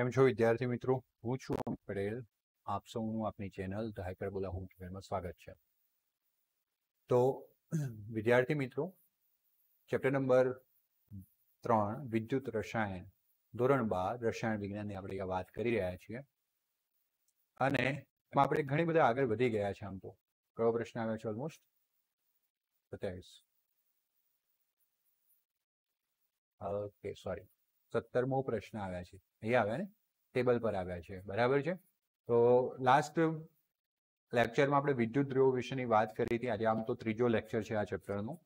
કેમ છો વિદ્યાર્થી મિત્રો હું છું અમ પટેલ આપ સૌનું આપની ચેનલ ધ હાઇપરબોલા હોમ ટ્યુટરમાં સ્વાગત છે તો વિદ્યાર્થી મિત્રો ચેપ્ટર નંબર ત્રણ વિદ્યુત રસાયણ ધોરણ બાર રસાયણ વિજ્ઞાનની આપણે વાત કરી રહ્યા છીએ અને એમાં આપણે ઘણી બધા આગળ વધી ગયા છે આમ તો કયો પ્રશ્ન આવ્યો છે ઓલમોસ્ટ સત્યાવીસ ઓકે સોરી સત્તરમો પ્રશ્ન આવ્યા છે અહીંયા આવ્યા ને ટેબલ પર આવ્યા છે બરાબર છે તો લાસ્ટ લેક્ચરમાં આપણે વિદ્યુત ધ્રુવ વિશેની વાત કરી હતી આજે આમ તો ત્રીજો લેક્ચર છે આ ચેપ્ટરનો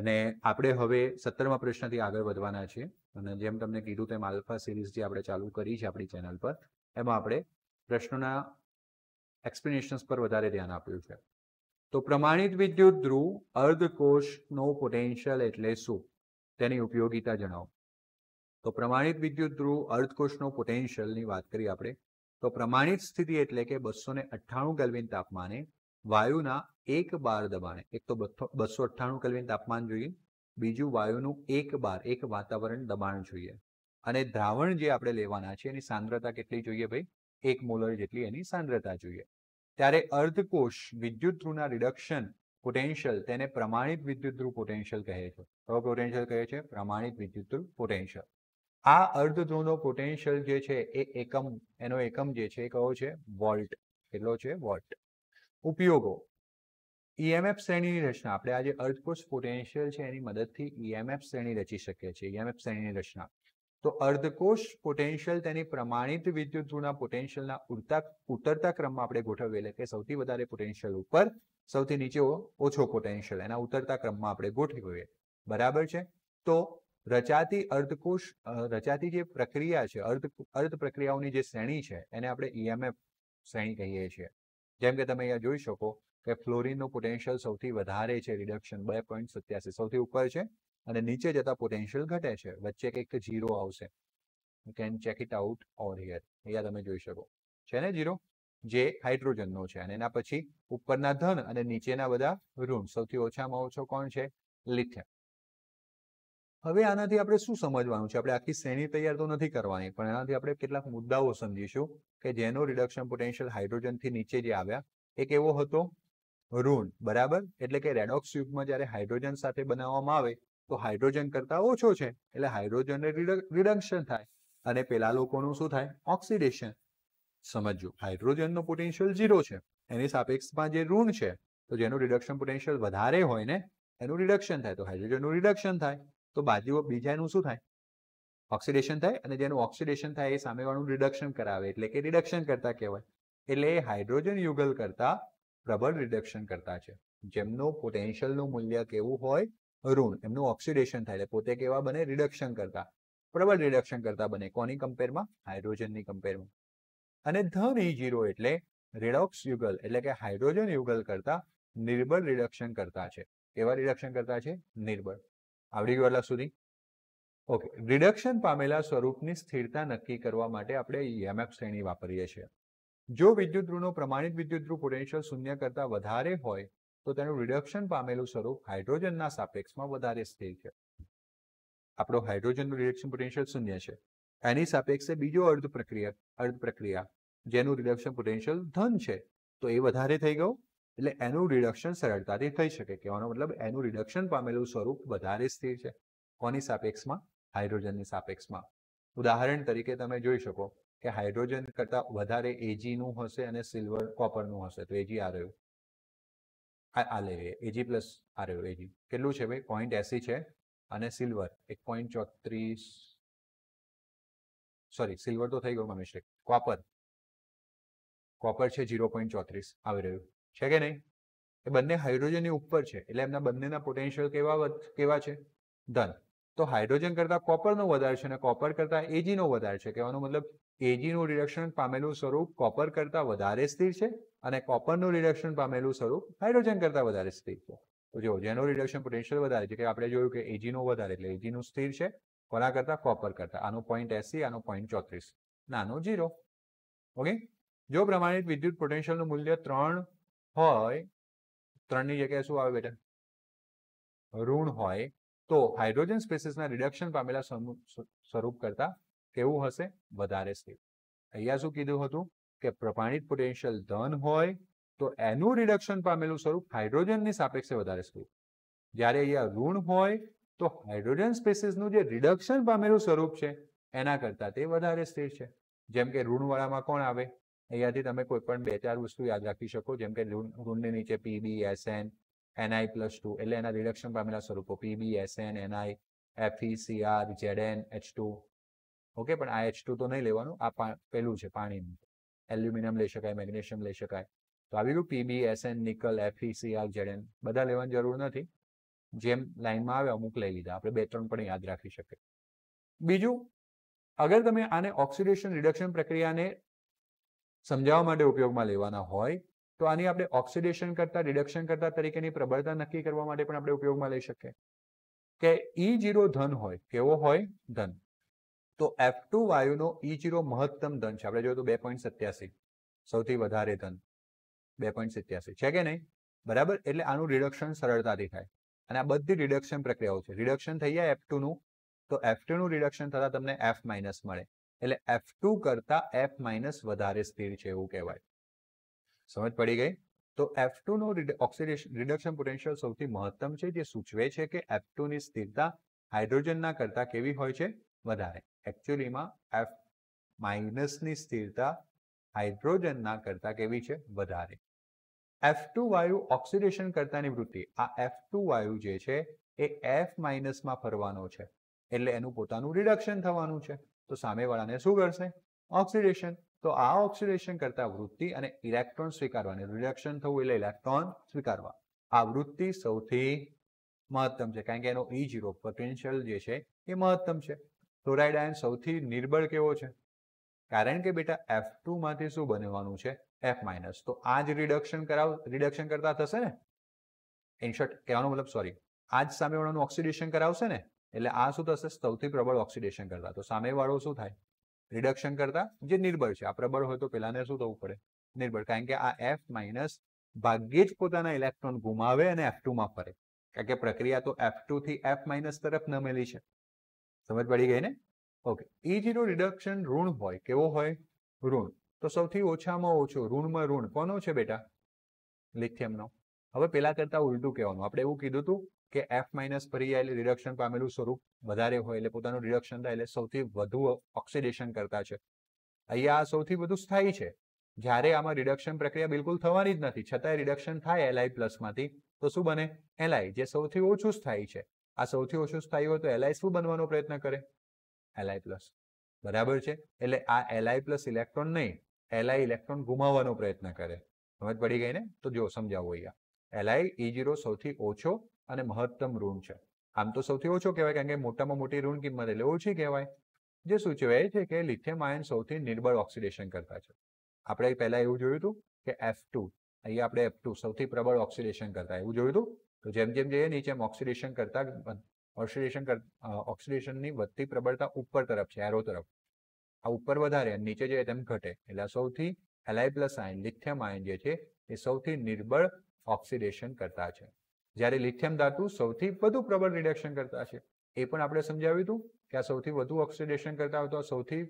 અને આપણે હવે સત્તરમા પ્રશ્નથી આગળ વધવાના છીએ અને જેમ તમને કીધું તેમ આલ્ફા સિરીઝ જે આપણે ચાલુ કરી છે આપણી ચેનલ પર એમાં આપણે પ્રશ્નોના એક્સપ્લેનેશન્સ પર વધારે ધ્યાન આપ્યું છે તો પ્રમાણિત વિદ્યુત ધ્રુવ અર્ધકોષનો પોટેન્શિયલ એટલે શું તેની ઉપયોગિતા જણાવો તો પ્રમાણિત વિદ્યુત ધ્રુવ અર્ધકોષનો પોટેન્શિયલની વાત કરીએ આપણે તો પ્રમાણિત સ્થિતિ એટલે કે બસો ને અઠ્ઠાણું કેલ્વિન તાપમાને વાયુના એક બાર દબાણે એક તો બસો અઠ્ઠાણું કેલ્વિન તાપમાન જોઈએ બીજું વાયુનું એક બાર એક વાતાવરણ દબાણ જોઈએ અને દ્રાવણ જે આપણે લેવાના છે એની સાંદ્રતા કેટલી જોઈએ ભાઈ એક મોલર જેટલી એની સાંદ્રતા જોઈએ ત્યારે અર્ધકોષ વિદ્યુત ધ્રુવના રિડક્શન પોટેન્શિયલ તેને પ્રમાણિત વિદ્યુત ધ્રુવ પોટેન્શિયલ કહે છે કયો પોટેન્શિયલ કહે છે પ્રમાણિત વિદ્યુત ધ્રુવ પોટેન્શિયલ આ અર્ધધ્રુવનો પોટેન્શિયલ જે છે એ એકમ એનો એકમ જે છે કયો છે વોલ્ટ કેટલો છે વોલ્ટ ઉપયોગો ઈએમએફ e શ્રેણીની રચના આપણે આજે અર્થપોર્સ પોટેન્શિયલ છે એની મદદથી ઈએમએફ e શ્રેણી રચી શકીએ છીએ ઈએમએફ e શ્રેણીની રચના તો અર્ધકોષ પોટેન્શિયલ તેની પ્રમાણિત વિદ્યુત ધ્રુવના પોટેન્શિયલના ઉડતા ઉતરતા ક્રમમાં આપણે ગોઠવીએ એટલે કે સૌથી વધારે પોટેન્શિયલ ઉપર સૌથી નીચે ઓછો પોટેન્શિયલ એના ઉતરતા ક્રમમાં આપણે ગોઠવીએ બરાબર છે તો રચાતી અર્ધકોશ રચાતી જે પ્રક્રિયા છે અર્ધ અર્ધ પ્રક્રિયાઓની જે શ્રેણી છે એને આપણે ઈએમએફ e શ્રેણી કહીએ છીએ જેમ કે તમે અહીંયા જોઈ શકો કે ફ્લોરિનનું પોટેન્શિયલ સૌથી વધારે છે રિડક્શન બે પોઈન્ટ સત્યાસી સૌથી ઉપર છે અને નીચે જતા પોટેન્શિયલ ઘટે છે વચ્ચે કંઈક ઝીરો આવશે you can check it out or here અહીંયા તમે જોઈ શકો છે ને જીરો જે હાઇડ્રોજનનો છે અને એના પછી ઉપરના ધન અને નીચેના બધા ઋણ સૌથી ઓછામાં ઓછો કોણ છે લિથિયમ હવે આનાથી આપણે શું સમજવાનું છે આપણે આખી શ્રેણી તૈયાર તો નથી કરવાની પણ એનાથી આપણે કેટલાક મુદ્દાઓ સમજીશું કે જેનો રિડક્શન પોટેન્શિયલ હાઇડ્રોજનથી નીચે જે આવ્યા એ કેવો હતો ઋણ બરાબર એટલે કે રેડોક્સ યુગમાં જ્યારે હાઇડ્રોજન સાથે બનાવવામાં આવે તો હાઇડ્રોજન કરતા ઓછો છે એટલે હાઇડ્રોજન રિડક્શન થાય અને પેલા લોકોનું શું થાય ઓક્સિડેશન સમજો હાઇડ્રોજનનો પોટેન્શિયલ ઝીરો છે એની સાપેક્ષમાં જે ઋણ છે તો જેનું રિડક્શન પોટેન્શિયલ વધારે હોય ને એનું રિડક્શન થાય તો હાઇડ્રોજનનું રિડક્શન થાય તો બાજુઓ બીજાનું શું થાય ઓક્સિડેશન થાય અને જેનું ઓક્સિડેશન થાય એ સામેવાળું રિડક્શન કરાવે એટલે કે રિડક્શન કરતા કહેવાય એટલે એ હાઇડ્રોજન યુગલ કરતા પ્રબળ રિડક્શન કરતા છે જેમનું પોટેન્શિયલનું મૂલ્ય કેવું હોય ઋણ એમનું ઓક્સિડેશન થાય એટલે પોતે કેવા બને રિડક્શન કરતા પ્રબળ રિડક્શન કરતા બને કોની કમ્પેરમાં હાઇડ્રોજનની કમ્પેરમાં અને ધન ઈ e જીરો એટલે રિડોક્સ યુગલ એટલે કે હાઇડ્રોજન યુગલ કરતા નિર્બળ રિડક્શન કરતા છે કેવા રિડક્શન કરતા છે નિર્બળ આવડી ગયું એટલા સુધી ઓકે રિડક્શન પામેલા સ્વરૂપની સ્થિરતા નક્કી કરવા માટે આપણે ઈએમએફ શ્રેણી વાપરીએ છીએ જો વિદ્યુત ધ્રુવનો પ્રમાણિત વિદ્યુત ધ્રુવ પોટેન્શિયલ શૂન્ય કરતાં વધારે હોય તો તેનું રિડક્શન પામેલું સ્વરૂપ હાઇડ્રોજનના સાપેક્ષમાં વધારે સ્થિર છે આપણો હાઇડ્રોજનનું રિડક્શન પોટેન્શિયલ શૂન્ય છે એની સાપેક્ષે બીજો અર્ધ પ્રક્રિયા અર્ધ પ્રક્રિયા જેનું રિડક્શન પોટેન્શિયલ ધન છે તો એ વધારે થઈ ગયું એટલે એનું રિડક્શન સરળતાથી થઈ શકે કહેવાનો મતલબ એનું રિડક્શન પામેલું સ્વરૂપ વધારે સ્થિર છે કોની સાપેક્ષમાં હાઇડ્રોજનની સાપેક્ષમાં ઉદાહરણ તરીકે તમે જોઈ શકો કે હાઇડ્રોજન કરતાં વધારે એજીનું હશે અને સિલ્વર કોપરનું હશે તો એજી આ રહ્યું આ લે એજી પ્લસ આ રહ્યું એજી કેટલું છે ભાઈ પોઈન્ટ એસી છે અને સિલ્વર એક પોઈન્ટ ચોત્રીસ સોરી સિલ્વર તો થઈ ગયો ગયું મિસ્ટેક કોપર કોપર છે ઝીરો પોઈન્ટ ચોત્રીસ આવી રહ્યું છે કે નહીં એ બંને હાઇડ્રોજનની ઉપર છે એટલે એમના બંનેના પોટેન્શિયલ કેવા કેવા છે ધન તો હાઇડ્રોજન કરતાં કોપરનો વધારે છે અને કોપર કરતાં એજીનો વધારે છે કહેવાનો મતલબ એજીનું રિડક્શન પામેલું સ્વરૂપ કોપર કરતાં વધારે સ્થિર છે અને કોપરનું રિડક્શન પામેલું સ્વરૂપ હાઇડ્રોજન કરતાં વધારે સ્થિર છે તો જો જેનું રિડક્શન પોટેન્શિયલ વધારે છે કે આપણે જોયું કે એજીનો વધારે એટલે એજીનું સ્થિર છે કોના કરતાં કોપર કરતાં આનું પોઈન્ટ એસી આનું પોઈન્ટ ચોત્રીસ નાનો જીરો ઓકે જો પ્રમાણિત વિદ્યુત પોટેન્શિયલનું મૂલ્ય ત્રણ હોય ત્રણની જગ્યાએ શું આવે બેટા ઋણ હોય તો હાઇડ્રોજન સ્પેસીસના રિડક્શન પામેલા સ્વરૂપ કરતા કેવું હશે વધારે સ્થિર અહીંયા શું કીધું હતું કે પ્રમાણિત પોટેન્શિયલ ધન હોય તો એનું રિડક્શન પામેલું સ્વરૂપ હાઇડ્રોજનની સાપેક્ષે વધારે સ્થિર જ્યારે અહીંયા ઋણ હોય તો હાઇડ્રોજન સ્પેસીસનું જે રિડક્શન પામેલું સ્વરૂપ છે એના કરતાં તે વધારે સ્થિર છે જેમ કે ઋણવાળામાં કોણ આવે અહીંયાથી તમે કોઈ પણ બે ચાર વસ્તુ યાદ રાખી શકો જેમ કે ઋણની નીચે PB SN NI plus two એટલે એના રિડક્શન પામેલા સ્વરૂપો PB SN NI FE CR ZN H two okay પણ આ એચ ટુ તો નહીં લેવાનું આ પેલું છે પાણીનું એલ્યુમિનિયમ લઈ શકાય મેગ્નેશિયમ લઈ શકાય તો આવી ગયું PB SN nickel FE CR ZN બધા લેવાની જરૂર નથી જેમ લાઇનમાં આવે અમુક લઈ લીધા આપણે બે ત્રણ પણ યાદ રાખી શકીએ બીજું અગર તમે આને ઓક્સિડેશન રિડક્શન પ્રક્રિયાને સમજાવવા માટે ઉપયોગમાં લેવાના હોય તો આની આપણે ઓક્સિડેશન કરતા રિડક્શન કરતા તરીકેની પ્રબળતા નક્કી કરવા માટે પણ આપણે ઉપયોગમાં લઈ શકીએ કે ઈ e જીરો ધન હોય કેવો હોય ધન તો એફ ટુ વાયુનો ઈ e જીરો મહત્તમ ધન છે આપણે જોઈએ તો બે પોઈન્ટ સત્યાસી સૌથી વધારે ધન બે પોઈન્ટ સત્યાસી છે કે નહીં બરાબર એટલે આનું રિડક્શન સરળતાથી થાય અને આ બધી રિડક્શન પ્રક્રિયાઓ છે રિડક્શન થઈ જાય એફ નું તો એફ નું રિડક્શન થતાં તમને એફ માઇનસ મળે એટલે એફ ટુ કરતા એફ માઇનસ વધારે સ્થિર છે એવું કહેવાય સમજ પડી ગઈ તો એફ ટુ નું ઓક્સિડેશન રિડક્શન પોટેન્શિયલ સૌથી મહત્તમ છે જે સૂચવે છે કે એફ ટુની સ્થિરતા હાઇડ્રોજનના કરતા કેવી હોય છે વધારે એકચ્યુઅલીમાં એફ માઇનસની સ્થિરતા હાઇડ્રોજનના કરતા કેવી છે વધારે એફ ટુ વાયુ ઓક્સિડેશન કરતાની વૃત્તિ આ એફ ટુ વાયુ જે છે એ એફ માઇનસમાં ફરવાનો છે એટલે એનું પોતાનું રિડક્શન થવાનું છે તો સામેવાળાને શું કરશે ઓક્સિડેશન તો આ ઓક્સિડેશન કરતા વૃત્તિ અને ઇલેક્ટ્રોન સ્વીકારવાની રિડક્શન થવું એટલે ઇલેક્ટ્રોન સ્વીકારવા આ વૃત્તિ સૌથી મહત્તમ છે કારણ કે એનો ઈ જીરો પોટેન્શિયલ જે છે એ મહત્તમ છે ફ્લોરાઇડ આયન સૌથી નિર્બળ કેવો છે કારણ કે બેટા એફ માંથી શું બનવાનું છે એફ માઇનસ તો આ જ રિડક્શન કરાવ રિડક્શન કરતા થશે ને ઇન ઇનશોર્ટ કહેવાનો મતલબ સોરી આ જ સામેવાળાનું ઓક્સિડેશન કરાવશે ને એટલે આ શું થશે સૌથી પ્રબળ ઓક્સિડેશન કરતા તો સામેવાળો શું થાય રિડક્શન કરતા જે નિર્બળ છે આ પ્રબળ હોય તો પેલાને શું થવું પડે નિર્બળ કારણ કે આ એફ માઇનસ ભાગ્યે જ પોતાના ઇલેક્ટ્રોન ગુમાવે અને એફ માં ફરે કારણ કે પ્રક્રિયા તો એફ ટુ થી એફ માઇનસ તરફ નમેલી છે સમજ પડી ગઈ ને ઓકે ઈ રિડક્શન ઋણ હોય કેવો હોય ઋણ તો સૌથી ઓછામાં ઓછો ઋણમાં ઋણ કોનો છે બેટા લિથિયમનો હવે પેલા કરતા ઉલટું કહેવાનું આપણે એવું કીધું હતું કે એફ માઇનસ એટલે રિડક્શન પામેલું સ્વરૂપ વધારે હોય એટલે પોતાનું રિડક્શન થાય એટલે સૌથી વધુ ઓક્સિડેશન કરતા છે અહીંયા સૌથી વધુ સ્થાયી છે જ્યારે આમાં રિડક્શન પ્રક્રિયા બિલકુલ થવાની જ નથી છતાંય રિડક્શન થાય એલઆઈ પ્લસમાંથી તો શું બને એલઆઈ જે સૌથી ઓછું સ્થાયી છે આ સૌથી ઓછું સ્થાયી હોય તો એલઆઈ શું બનવાનો પ્રયત્ન કરે એલઆઈ પ્લસ બરાબર છે એટલે આ એલઆઈ પ્લસ ઇલેક્ટ્રોન નહીં એલઆઈ ઇલેક્ટ્રોન ગુમાવવાનો પ્રયત્ન કરે સમજ પડી ગઈ ને તો જો સમજાવો અહીંયા એલઆઈ ઈ જીરો સૌથી ઓછો અને મહત્તમ ઋણ છે આમ તો સૌથી ઓછો કહેવાય કારણ કે મોટામાં મોટી ઋણ કિંમત એટલે ઓછી કહેવાય જે સૂચવે છે કે લિથિયમ આયન સૌથી નિર્બળ ઓક્સિડેશન કરતા છે આપણે પહેલાં એવું જોયું હતું કે એફ ટુ અહીંયા આપણે એફ ટુ સૌથી પ્રબળ ઓક્સિડેશન કરતા એવું જોયું હતું તો જેમ જેમ જઈએ નીચે એમ ઓક્સિડેશન કરતા ઓક્સિડેશન ઓક્સિડેશનની વધતી પ્રબળતા ઉપર તરફ છે એરો તરફ આ ઉપર વધારે નીચે જઈએ તેમ ઘટે એટલે સૌથી LI plus ion lithium ion જે છે એ સૌથી નિર્બળ ઓક્સિડેશન કરતા છે જ્યારે લિથિયમ ધાતુ સૌથી વધુ પ્રબળ રિડક્શન કરતા છે એ પણ આપણે સમજાવ્યું હતું કે આ સૌથી વધુ ઓક્સિડેશન કરતા હોય તો સૌથી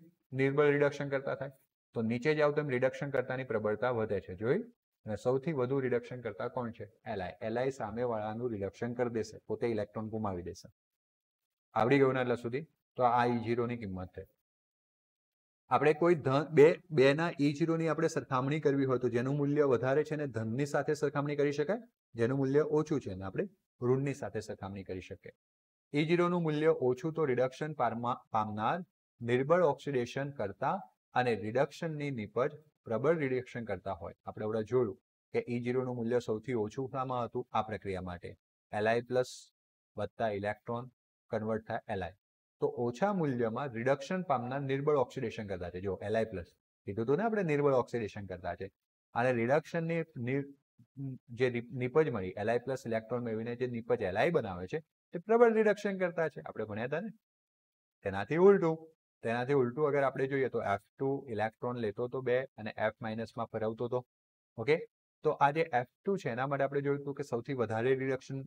નિર્બળ રિડક્શન કરતા થાય તો નીચે જાવ તો એમ રિડક્શન કરતાની પ્રબળતા વધે છે જોઈ અને સૌથી વધુ રિડક્શન કરતા કોણ છે એલઆઈ એલઆઈ સામેવાળાનું રિડક્શન કરી દેશે પોતે ઇલેક્ટ્રોન ગુમાવી દેશે આવડી ગયું ને એટલા સુધી તો આ ઈ e ની કિંમત થઈ આપણે કોઈ ધન બે બેના ઈ જીરોની આપણે સરખામણી કરવી હોય તો જેનું મૂલ્ય વધારે છે ને ધનની સાથે સરખામણી કરી શકાય જેનું મૂલ્ય ઓછું છે ને આપણે ઋણની સાથે સરખામણી કરી શકીએ ઈ જીરોનું મૂલ્ય ઓછું તો રિડક્શન પામનાર નિર્બળ ઓક્સિડેશન કરતા અને રિડક્શનની નિપજ પ્રબળ રિડક્શન કરતા હોય આપણે આપણે જોયું કે ઈ જીરોનું મૂલ્ય સૌથી ઓછું કામાં હતું આ પ્રક્રિયા માટે એલઆઈ પ્લસ વધતા ઇલેક્ટ્રોન કન્વર્ટ થાય એલઆઈ તો ઓછા મૂલ્યમાં રિડક્શન પામનાર નિર્બળ ઓક્સિડેશન કરતા છે જો એલઆઈ પ્લસ કીધું હતું ને આપણે નિર્બળ ઓક્સિડેશન કરતા છે અને રિડક્શનની જે નિપજ મળી એલઆઈ પ્લસ ઇલેક્ટ્રોન મેળવીને જે નિપજ એલઆઈ બનાવે છે તે પ્રબળ રિડક્શન કરતા છે આપણે ભણ્યા હતા ને તેનાથી ઉલટું તેનાથી ઉલટું અગર આપણે જોઈએ તો એફ ટુ ઇલેક્ટ્રોન લેતો તો બે અને એફ માઇનસમાં ફેરવતો હતો ઓકે તો આ જે એફ ટુ છે એના માટે આપણે જોયું હતું કે સૌથી વધારે રિડક્શન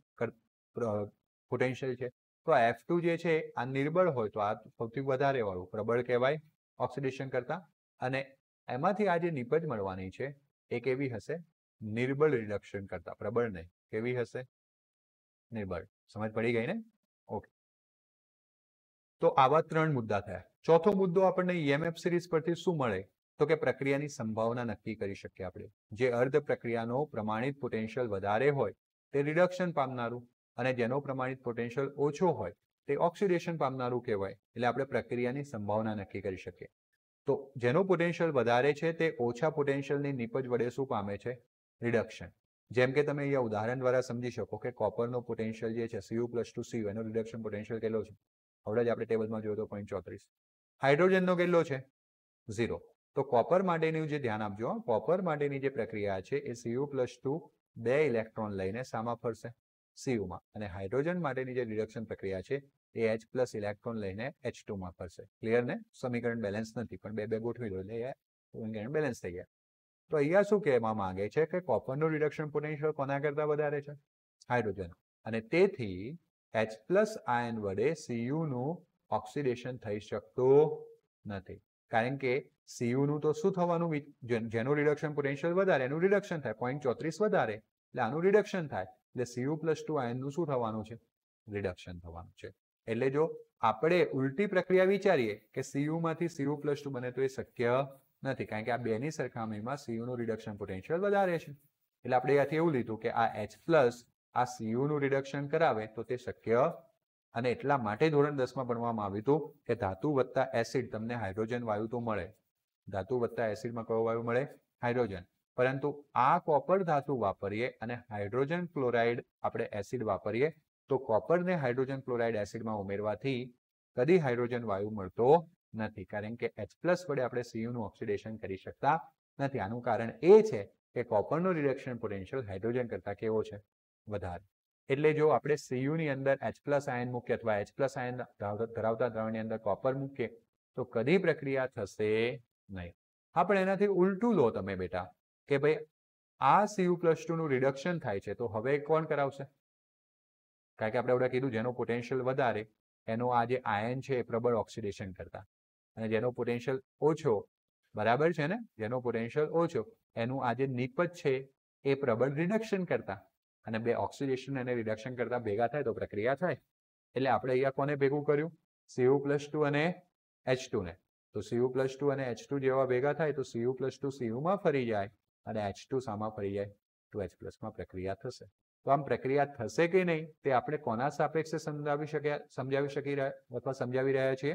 પોટેન્શિયલ છે તો આ એફ ટુ જે છે આ નિર્બળ હોય તો આ સૌથી વધારે વાળું પ્રબળ કહેવાય ઓક્સિડેશન કરતા અને એમાંથી આ જે નિપજ મળવાની છે એ કેવી હશે નિર્બળ રિડક્શન કરતા પ્રબળ નહીં કેવી હશે નિર્બળ સમજ પડી ગઈ ને ઓકે તો આવા ત્રણ મુદ્દા થયા ચોથો મુદ્દો આપણને ઈએમએફ e સિરીઝ પરથી શું મળે તો કે પ્રક્રિયાની સંભાવના નક્કી કરી શકીએ આપણે જે અર્ધ પ્રક્રિયાનો પ્રમાણિત પોટેન્શિયલ વધારે હોય તે રિડક્શન પામનારું અને જેનો પ્રમાણિત પોટેન્શિયલ ઓછો હોય તે ઓક્સિડેશન પામનારું કહેવાય એટલે આપણે પ્રક્રિયાની સંભાવના નક્કી કરી શકીએ તો જેનો પોટેન્શિયલ વધારે છે તે ઓછા પોટેન્શિયલની નિપજ વડે શું પામે છે રિડક્શન જેમ કે તમે અહીંયા ઉદાહરણ દ્વારા સમજી શકો કે કોપરનો પોટેન્શિયલ જે છે સીયુ પ્લસ ટુ સીયુ એનો રિડક્શન પોટેન્શિયલ કેટલો છે હવે જ આપણે ટેબલમાં જોયો તો પોઈન્ટ ચોત્રીસ હાઇડ્રોજનનો કેટલો છે ઝીરો તો કોપર માટેનું જે ધ્યાન આપજો કોપર માટેની જે પ્રક્રિયા છે એ સીયુ પ્લસ ટુ બે ઇલેક્ટ્રોન લઈને સામા ફરશે સીયુમાં અને હાઇડ્રોજન માટેની જે રિડક્શન પ્રક્રિયા છે એ એચ પ્લસ ઇલેક્ટ્રોન લઈને એચ ટુમાં ફરશે ક્લિયર ને સમીકરણ બેલેન્સ નથી પણ બે બે ગોઠવી લો એટલે સમીકરણ બેલેન્સ થઈ ગયા તો અહીંયા શું કહેવા માંગે છે કે કોપરનું રિડક્શન પોટેન્શિયલ કોના કરતા વધારે છે હાઇડ્રોજન અને તેથી એચ પ્લસ આયન વડે સીયુનું ઓક્સિડેશન થઈ શકતું નથી કારણ કે સીયુનું તો શું થવાનું જેનું રિડક્શન પોટેન્શિયલ વધારે એનું રિડક્શન થાય પોઈન્ટ ચોત્રીસ વધારે એટલે આનું રિડક્શન થાય એટલે સીઓ પ્લસ ટુ આયનનું શું થવાનું છે રિડક્શન થવાનું છે એટલે જો આપણે ઉલટી પ્રક્રિયા વિચારીએ કે સીયુમાંથી સીયુ પ્લસ ટુ બને તો એ શક્ય નથી કારણ કે આ બેની સરખામણીમાં સીયુનું રિડક્શન પોટેન્શિયલ વધારે છે એટલે આપણે ત્યાંથી એવું લીધું કે આ એચ પ્લસ આ સીયુનું રિડક્શન કરાવે તો તે શક્ય અને એટલા માટે ધોરણ દસમાં ભણવામાં આવ્યું હતું કે ધાતુ વત્તા એસિડ તમને હાઇડ્રોજન વાયુ તો મળે ધાતુ વત્તા એસિડમાં કયો વાયુ મળે હાઇડ્રોજન પરંતુ આ કોપર ધાતુ વાપરીએ અને હાઇડ્રોજન ક્લોરાઇડ આપણે એસિડ વાપરીએ તો કોપરને હાઇડ્રોજન ક્લોરાઇડ એસિડમાં ઉમેરવાથી કદી હાઇડ્રોજન વાયુ મળતો નથી કારણ કે એચ પ્લસ વડે આપણે સીયુનું ઓક્સિડેશન કરી શકતા નથી આનું કારણ એ છે કે કોપરનો રિડક્શન પોટેન્શિયલ હાઇડ્રોજન કરતાં કેવો છે વધારે એટલે જો આપણે સીયુની અંદર એચ પ્લસ આયન મૂકીએ અથવા એચ પ્લસ આયન ધરાવતા દ્રવણની અંદર કોપર મૂકીએ તો કદી પ્રક્રિયા થશે નહીં હા પણ એનાથી ઉલટું લો તમે બેટા કે ભાઈ આ સીયુ પ્લસ ટુનું રિડક્શન થાય છે તો હવે કોણ કરાવશે કારણ કે આપણે આપણે કીધું જેનો પોટેન્શિયલ વધારે એનો આ જે આયન છે એ પ્રબળ ઓક્સિડેશન કરતા અને જેનો પોટેન્શિયલ ઓછો બરાબર છે ને જેનો પોટેન્શિયલ ઓછો એનું આ જે નિપજ છે એ પ્રબળ રિડક્શન કરતા અને બે ઓક્સિડેશન અને રિડક્શન કરતા ભેગા થાય તો પ્રક્રિયા થાય એટલે આપણે અહીંયા કોને ભેગું કર્યું સીયુ પ્લસ ટુ અને એચ ટુને તો સીયુ પ્લસ ટુ અને એચ ટુ જેવા ભેગા થાય તો સીયુ પ્લસ ટુ સીયુમાં ફરી જાય અને એચ ટુ સામા પડી જાય ટુ એચ પ્લસમાં પ્રક્રિયા થશે તો આમ પ્રક્રિયા થશે કે નહીં તે આપણે કોના સાપેક્ષે સમજાવી શક્યા સમજાવી શકી રહ્યા અથવા સમજાવી રહ્યા છીએ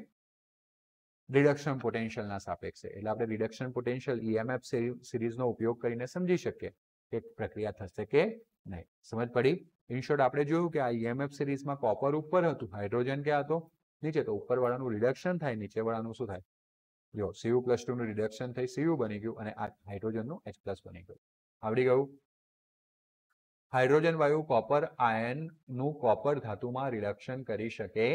રિડક્શન પોટેન્શિયલના સાપેક્ષે એટલે આપણે રિડક્શન પોટેન્શિયલ ઈએમએફ સિરીઝનો ઉપયોગ કરીને સમજી શકીએ કે પ્રક્રિયા થશે કે નહીં સમજ પડી ઇન આપણે જોયું કે આ ઈએમએફ સિરીઝમાં કોપર ઉપર હતું હાઇડ્રોજન ક્યાં હતો નીચે તો ઉપરવાળાનું રિડક્શન થાય નીચેવાળાનું શું થાય જો સીયુ પ્લસ ટુ નું રિડક્શન થઈ સીયુ બની ગયું અને આ હાઇડ્રોજનનું એચ પ્લસ બની ગયું આવડી ગયું હાઇડ્રોજન વાયુ કોપર આયનનું કોપર ધાતુમાં રિડક્શન કરી શકે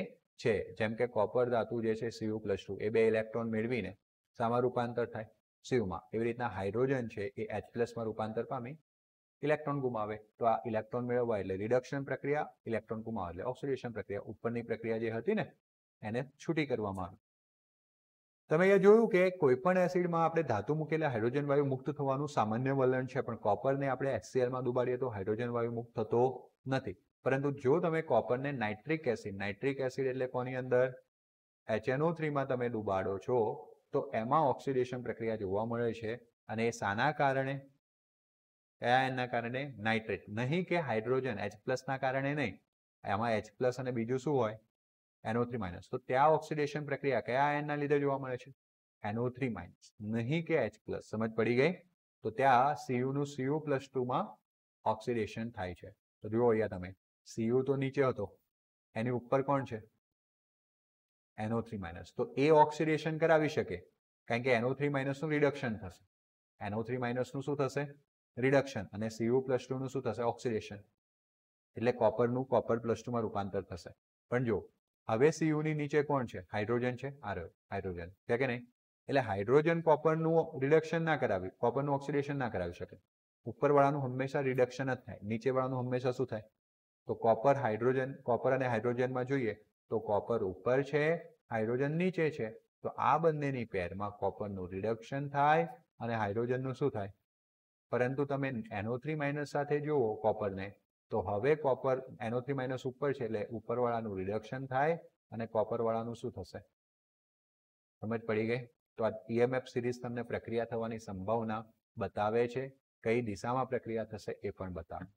છે જેમ કે કોપર ધાતુ જે છે સીયુ પ્લસ ટુ એ બે ઇલેક્ટ્રોન મેળવીને સામાં રૂપાંતર થાય સીયુમાં એવી રીતના હાઇડ્રોજન છે એ એચ પ્લસમાં રૂપાંતર પામી ઇલેક્ટ્રોન ગુમાવે તો આ ઇલેક્ટ્રોન મેળવવા એટલે રિડક્શન પ્રક્રિયા ઇલેક્ટ્રોન ગુમાવે એટલે ઓક્સિડેશન પ્રક્રિયા ઉપરની પ્રક્રિયા જે હતી ને એને છૂટી કરવામાં આવે તમે અહીંયા જોયું કે કોઈપણ એસિડમાં આપણે ધાતુ મૂકેલા હાઇડ્રોજન વાયુ મુક્ત થવાનું સામાન્ય વલણ છે પણ કોપરને આપણે એચસીએલમાં દુબાડીએ તો હાઇડ્રોજન વાયુ મુક્ત થતો નથી પરંતુ જો તમે કોપરને નાઇટ્રિક એસિડ નાઇટ્રિક એસિડ એટલે કોની અંદર એચએનઓ થ્રીમાં તમે દુબાડો છો તો એમાં ઓક્સિડેશન પ્રક્રિયા જોવા મળે છે અને એ શાના કારણે કયા એના કારણે નાઇટ્રેટ નહીં કે હાઇડ્રોજન એચ પ્લસના કારણે નહીં એમાં એચ પ્લસ અને બીજું શું હોય એનો થ્રી માઇનસ તો ત્યાં ઓક્સિડેશન પ્રક્રિયા કયા આયનના લીધે જોવા મળે છે એનો થ્રી માઇનસ નહીં કે એચ પ્લસ સમજ પડી ગઈ તો ત્યાં સીયુનું સીયુ પ્લસ ટુમાં ઓક્સિડેશન થાય છે તો જુઓ અહીંયા તમે સીયુ તો નીચે હતો એની ઉપર કોણ છે એનો થ્રી માઇનસ તો એ ઓક્સિડેશન કરાવી શકે કારણ કે એનો થ્રી માઇનસનું રિડક્શન થશે એનો થ્રી માઇનસનું શું થશે રિડક્શન અને સીયુ પ્લસ ટુનું શું થશે ઓક્સિડેશન એટલે કોપરનું કોપર પ્લસ ટુમાં રૂપાંતર થશે પણ જો હવે સીયુની નીચે કોણ છે હાઇડ્રોજન છે આર હાઇડ્રોજન છે કે નહીં એટલે હાઇડ્રોજન કોપરનું રિડક્શન ના કરાવી કોપરનું ઓક્સિડેશન ના કરાવી શકે ઉપરવાળાનું હંમેશા રિડક્શન જ થાય નીચેવાળાનું હંમેશા શું થાય તો કોપર હાઇડ્રોજન કોપર અને હાઇડ્રોજનમાં જોઈએ તો કોપર ઉપર છે હાઇડ્રોજન નીચે છે તો આ બંનેની પેરમાં કોપરનું રિડક્શન થાય અને હાઇડ્રોજનનું શું થાય પરંતુ તમે એનો થ્રી માઇનસ સાથે જુઓ કોપરને તો હવે કોપર એનો થ્રી માઇનસ ઉપર છે એટલે ઉપરવાળાનું રિડક્શન થાય અને કોપરવાળાનું શું થશે સમજ પડી ગઈ તો આ ટીએમએફ સિરીઝ તમને પ્રક્રિયા થવાની સંભાવના બતાવે છે કઈ દિશામાં પ્રક્રિયા થશે એ પણ બતાવે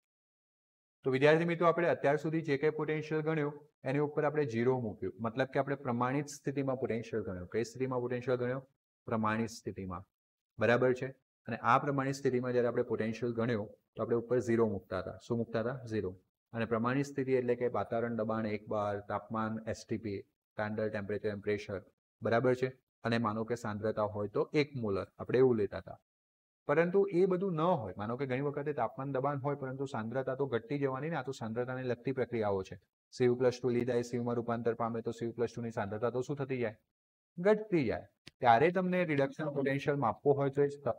તો વિદ્યાર્થી મિત્રો આપણે અત્યાર સુધી જે કંઈ પોટેન્શિયલ ગણ્યું એની ઉપર આપણે જીરો મૂક્યું મતલબ કે આપણે પ્રમાણિત સ્થિતિમાં પોટેન્શિયલ ગણ્યું કઈ સ્થિતિમાં પોટેન્શિયલ ગણ્યો પ્રમાણિત સ્થિતિમાં બરાબર છે અને આ પ્રમાણિત સ્થિતિમાં જ્યારે આપણે પોટેન્શિયલ ગણ્યો તો આપણે ઉપર ઝીરો મૂકતા હતા શું મૂકતા હતા ઝીરો અને પ્રમાણિત સ્થિતિ એટલે કે વાતાવરણ દબાણ એક બાર તાપમાન STP standard temperature and pressure બરાબર છે અને માનો કે સાંદ્રતા હોય તો એક મોલર આપણે એવું લેતા હતા પરંતુ એ બધું ન હોય માનો કે ઘણી વખતે તાપમાન દબાણ હોય પરંતુ સાંદ્રતા તો ઘટતી જવાની ને આ તો સાંદ્રતાને લગતી પ્રક્રિયાઓ છે સીવ પ્લસ ટુ લીધા એ સીવમાં રૂપાંતર પામે તો સીવ પ્લસ ટુની સાંદ્રતા તો શું થતી જાય ઘટતી જાય ત્યારે તમને રિડક્શન પોટેન્શિયલ માપવો હોય તો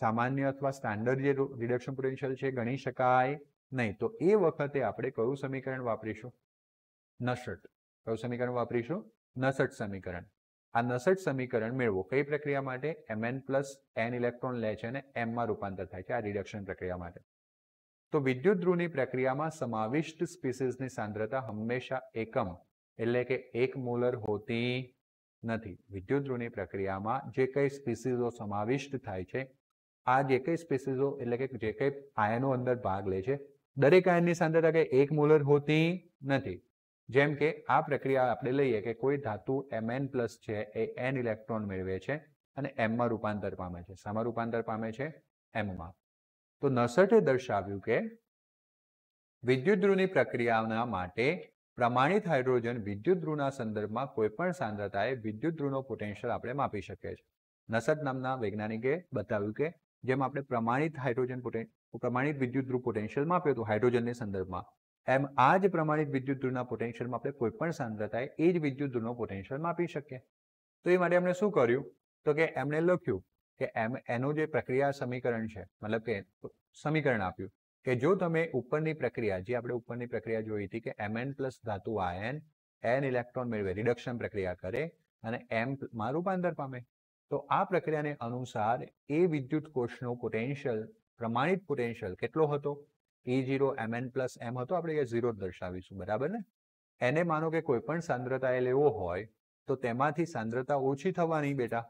સામાન્ય અથવા સ્ટાન્ડર્ડ જે રિડક્શન પોટેન્શિયલ છે ગણી શકાય નહીં તો એ વખતે આપણે કયું સમીકરણ વાપરીશું નસટ કયું સમીકરણ વાપરીશું નસટ સમીકરણ આ નસટ સમીકરણ મેળવો કઈ પ્રક્રિયા માટે એમએન પ્લસ એન ઇલેક્ટ્રોન લે છે અને એમમાં રૂપાંતર થાય છે આ રિડક્શન પ્રક્રિયા માટે તો વિદ્યુત ધ્રુવની પ્રક્રિયામાં સમાવિષ્ટ સ્પીસીસની સાંદ્રતા હંમેશા એકમ એટલે કે એક મોલર હોતી નથી વિદ્યુત ધ્રુવની પ્રક્રિયામાં જે કઈ સ્પીસીઝો સમાવિષ્ટ થાય છે આ જે કઈ સ્પેસીસો એટલે કે જે કઈ આયનો અંદર ભાગ લે છે દરેક આયનની સાંદ્રતા કે એક મોલર હોતી નથી જેમ કે આ પ્રક્રિયા આપણે લઈએ કે કોઈ ધાતુ એમએન પ્લસ છે એ એન ઇલેક્ટ્રોન મેળવે છે અને એમમાં રૂપાંતર પામે છે શામાં રૂપાંતર પામે છે એમમાં તો નસટે દર્શાવ્યું કે વિદ્યુત ધ્રુવની પ્રક્રિયાના માટે પ્રમાણિત હાઇડ્રોજન વિદ્યુત વિદ્યુતધ્રુવના સંદર્ભમાં કોઈપણ સાંદ્રતાએ વિદ્યુત વિદ્યુતધ્રુવનો પોટેન્શિયલ આપણે માપી શકીએ છીએ નસટ નામના વૈજ્ઞાનિકે બતાવ્યું કે જેમ આપણે પ્રમાણિત હાઇડ્રોજન પ્રમાણિત વિદ્યુત ધ્રુવ પોટેન્શિયલ આપ્યું હતું હાઇડ્રોજનની સંદર્ભમાં એમ આ જ પ્રમાણિત વિદ્યુત ધ્રુવના પોટેન્શિયલમાં આપણે કોઈ પણ સાંદ્રતાએ એ જ વિદ્યુત ધ્રુવનો પોટેન્શિયલ માપી શકીએ તો એ માટે એમણે શું કર્યું તો કે એમણે લખ્યું કે એમ એનું જે પ્રક્રિયા સમીકરણ છે મતલબ કે સમીકરણ આપ્યું કે જો તમે ઉપરની પ્રક્રિયા જે આપણે ઉપરની પ્રક્રિયા જોઈ હતી કે એમ એન પ્લસ ધાતુ આયન એન ઇલેક્ટ્રોન મેળવે રિડક્શન પ્રક્રિયા કરે અને એમ માં રૂપાંતર પામે તો આ પ્રક્રિયાને અનુસાર એ વિદ્યુત કોષનો પોટેન્શિયલ પ્રમાણિત પોટેન્શિયલ કેટલો હતો E zero M N plus M હતો આપણે અહીંયા ઝીરો દર્શાવીશું બરાબર ને એને માનો કે કોઈ પણ સાંદ્રતાએ લેવો હોય તો તેમાંથી સાંદ્રતા ઓછી થવાની બેટા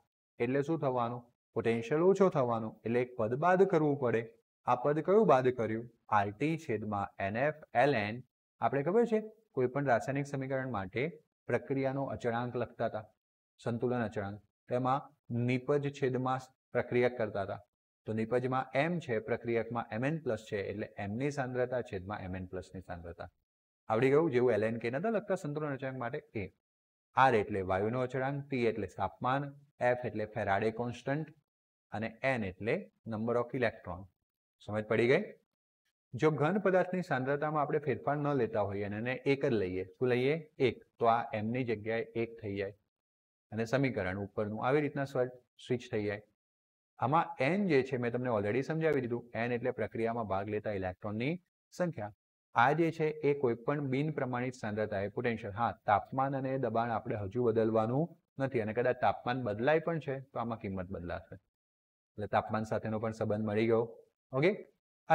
એટલે શું થવાનું પોટેન્શિયલ ઓછો થવાનો એટલે એક પદ બાદ કરવું પડે આ પદ કયું બાદ કર્યું આરટી છેદમાં એનએફ એલ એન આપણે ખબર છે કોઈ પણ રાસાયણિક સમીકરણ માટે પ્રક્રિયાનો અચળાંક લખતા હતા સંતુલન અચળાંક તેમાં નિપજ છેદમાં પ્રક્રિયક કરતા હતા તો નિપજમાં એમ છે પ્રક્રિયકમાં એમએન પ્લસ છે એટલે એમની સાંદ્રતા છેદમાં એમએન પ્લસની સાંદ્રતા આવડી ગયું જેવું એલ એન કે નતા લગતા સંતુલન અચળાંક માટે એ આર એટલે વાયુનો અચળાંક ટી એટલે તાપમાન એફ એટલે ફેરાડે કોન્સ્ટન્ટ અને એન એટલે નંબર ઓફ ઇલેક્ટ્રોન સમજ પડી ગઈ જો ઘન પદાર્થની સાંદ્રતામાં આપણે ફેરફાર ન લેતા હોઈએ અને એક જ લઈએ શું લઈએ એક તો આ એમની જગ્યાએ એક થઈ જાય અને સમીકરણ ઉપરનું આવી રીતના સ્વિચ થઈ જાય આમાં એન જે છે મેં તમને ઓલરેડી સમજાવી દીધું એન એટલે પ્રક્રિયામાં ભાગ લેતા ઇલેક્ટ્રોનની સંખ્યા આ જે છે એ કોઈ પણ બિન પ્રમાણિત સાંદ્રતા એ પોટેન્શિયલ હા તાપમાન અને દબાણ આપણે હજુ બદલવાનું નથી અને કદાચ તાપમાન બદલાય પણ છે તો આમાં કિંમત બદલાશે એટલે તાપમાન સાથેનો પણ સંબંધ મળી ગયો ઓકે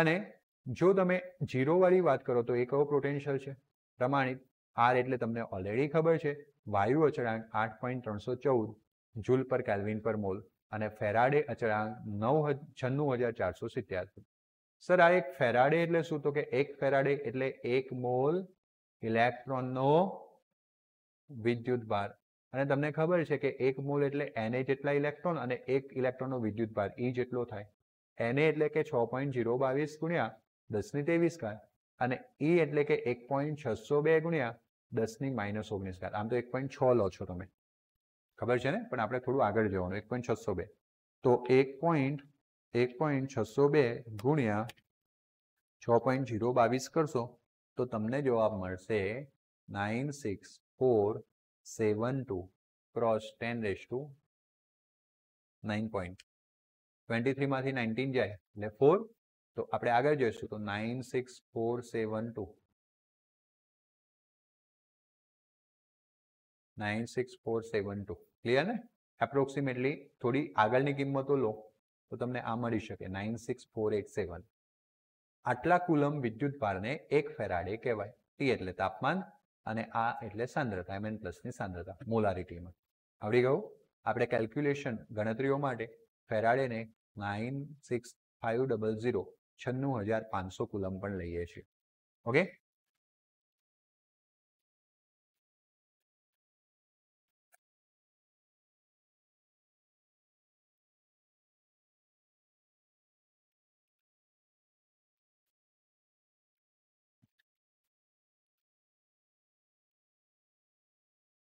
અને જો તમે જીરો વાળી વાત કરો તો એ કયો પોટેન્શિયલ છે પ્રમાણિત આર એટલે તમને ઓલરેડી ખબર છે વાયુ અચળાંક આઠ પોઈન્ટ ત્રણસો ચૌદ જુલ પર કેલ્વિન પર મોલ અને ફેરાડે અચળાંક નવ છન્નું હજાર ચારસો સિત્યાસી સર આ એક ફેરાડે એટલે શું તો કે એક ફેરાડે એટલે એક મોલ ઇલેક્ટ્રોનનો વિદ્યુત ભાર અને તમને ખબર છે કે એક મોલ એટલે એને જેટલા ઇલેક્ટ્રોન અને એક ઇલેક્ટ્રોનનો વિદ્યુત ભાર એ e જેટલો થાય એને એટલે કે છ પોઈન્ટ જીરો બાવીસ ગુણ્યા દસની ત્રેવીસ કાર અને એ e એટલે કે એક પોઈન્ટ છસો બે ગુણ્યા દસની માઇનસ ઓગણીસ ઘાત આમ તો એક પોઈન્ટ છ લો છો તમે ખબર છે ને પણ આપણે થોડું આગળ જવાનું એક પોઈન્ટ છસો બે તો એક પોઈન્ટ એક પોઈન્ટ છસો બે ગુણ્યા છ પોઈન્ટ જીરો બાવીસ કરશો તો તમને જવાબ મળશે nine six four seven two cross ten raise to nine point twenty થ્રીમાંથી નાઇન્ટીન જાય એટલે ફોર તો આપણે આગળ જોઈશું તો nine six four seven two nine six four seven two clear ને એપ્રોક્સિમેટલી થોડી આગળની કિંમતો લો તો તમને આ મળી શકે nine six four eight seven આટલા કુલમ વિદ્યુત ભારને એક ફેરાડે કહેવાય ટી એટલે તાપમાન અને આ એટલે સાંદ્રતા એમ એન પ્લસની સાંદ્રતા મોલારિટીમાં આવડી ગયું આપણે કેલ્ક્યુલેશન ગણતરીઓ માટે ફેરાડેને nine six five double zero છન્નું હજાર પાંચસો કુલમ પણ લઈએ છીએ ઓકે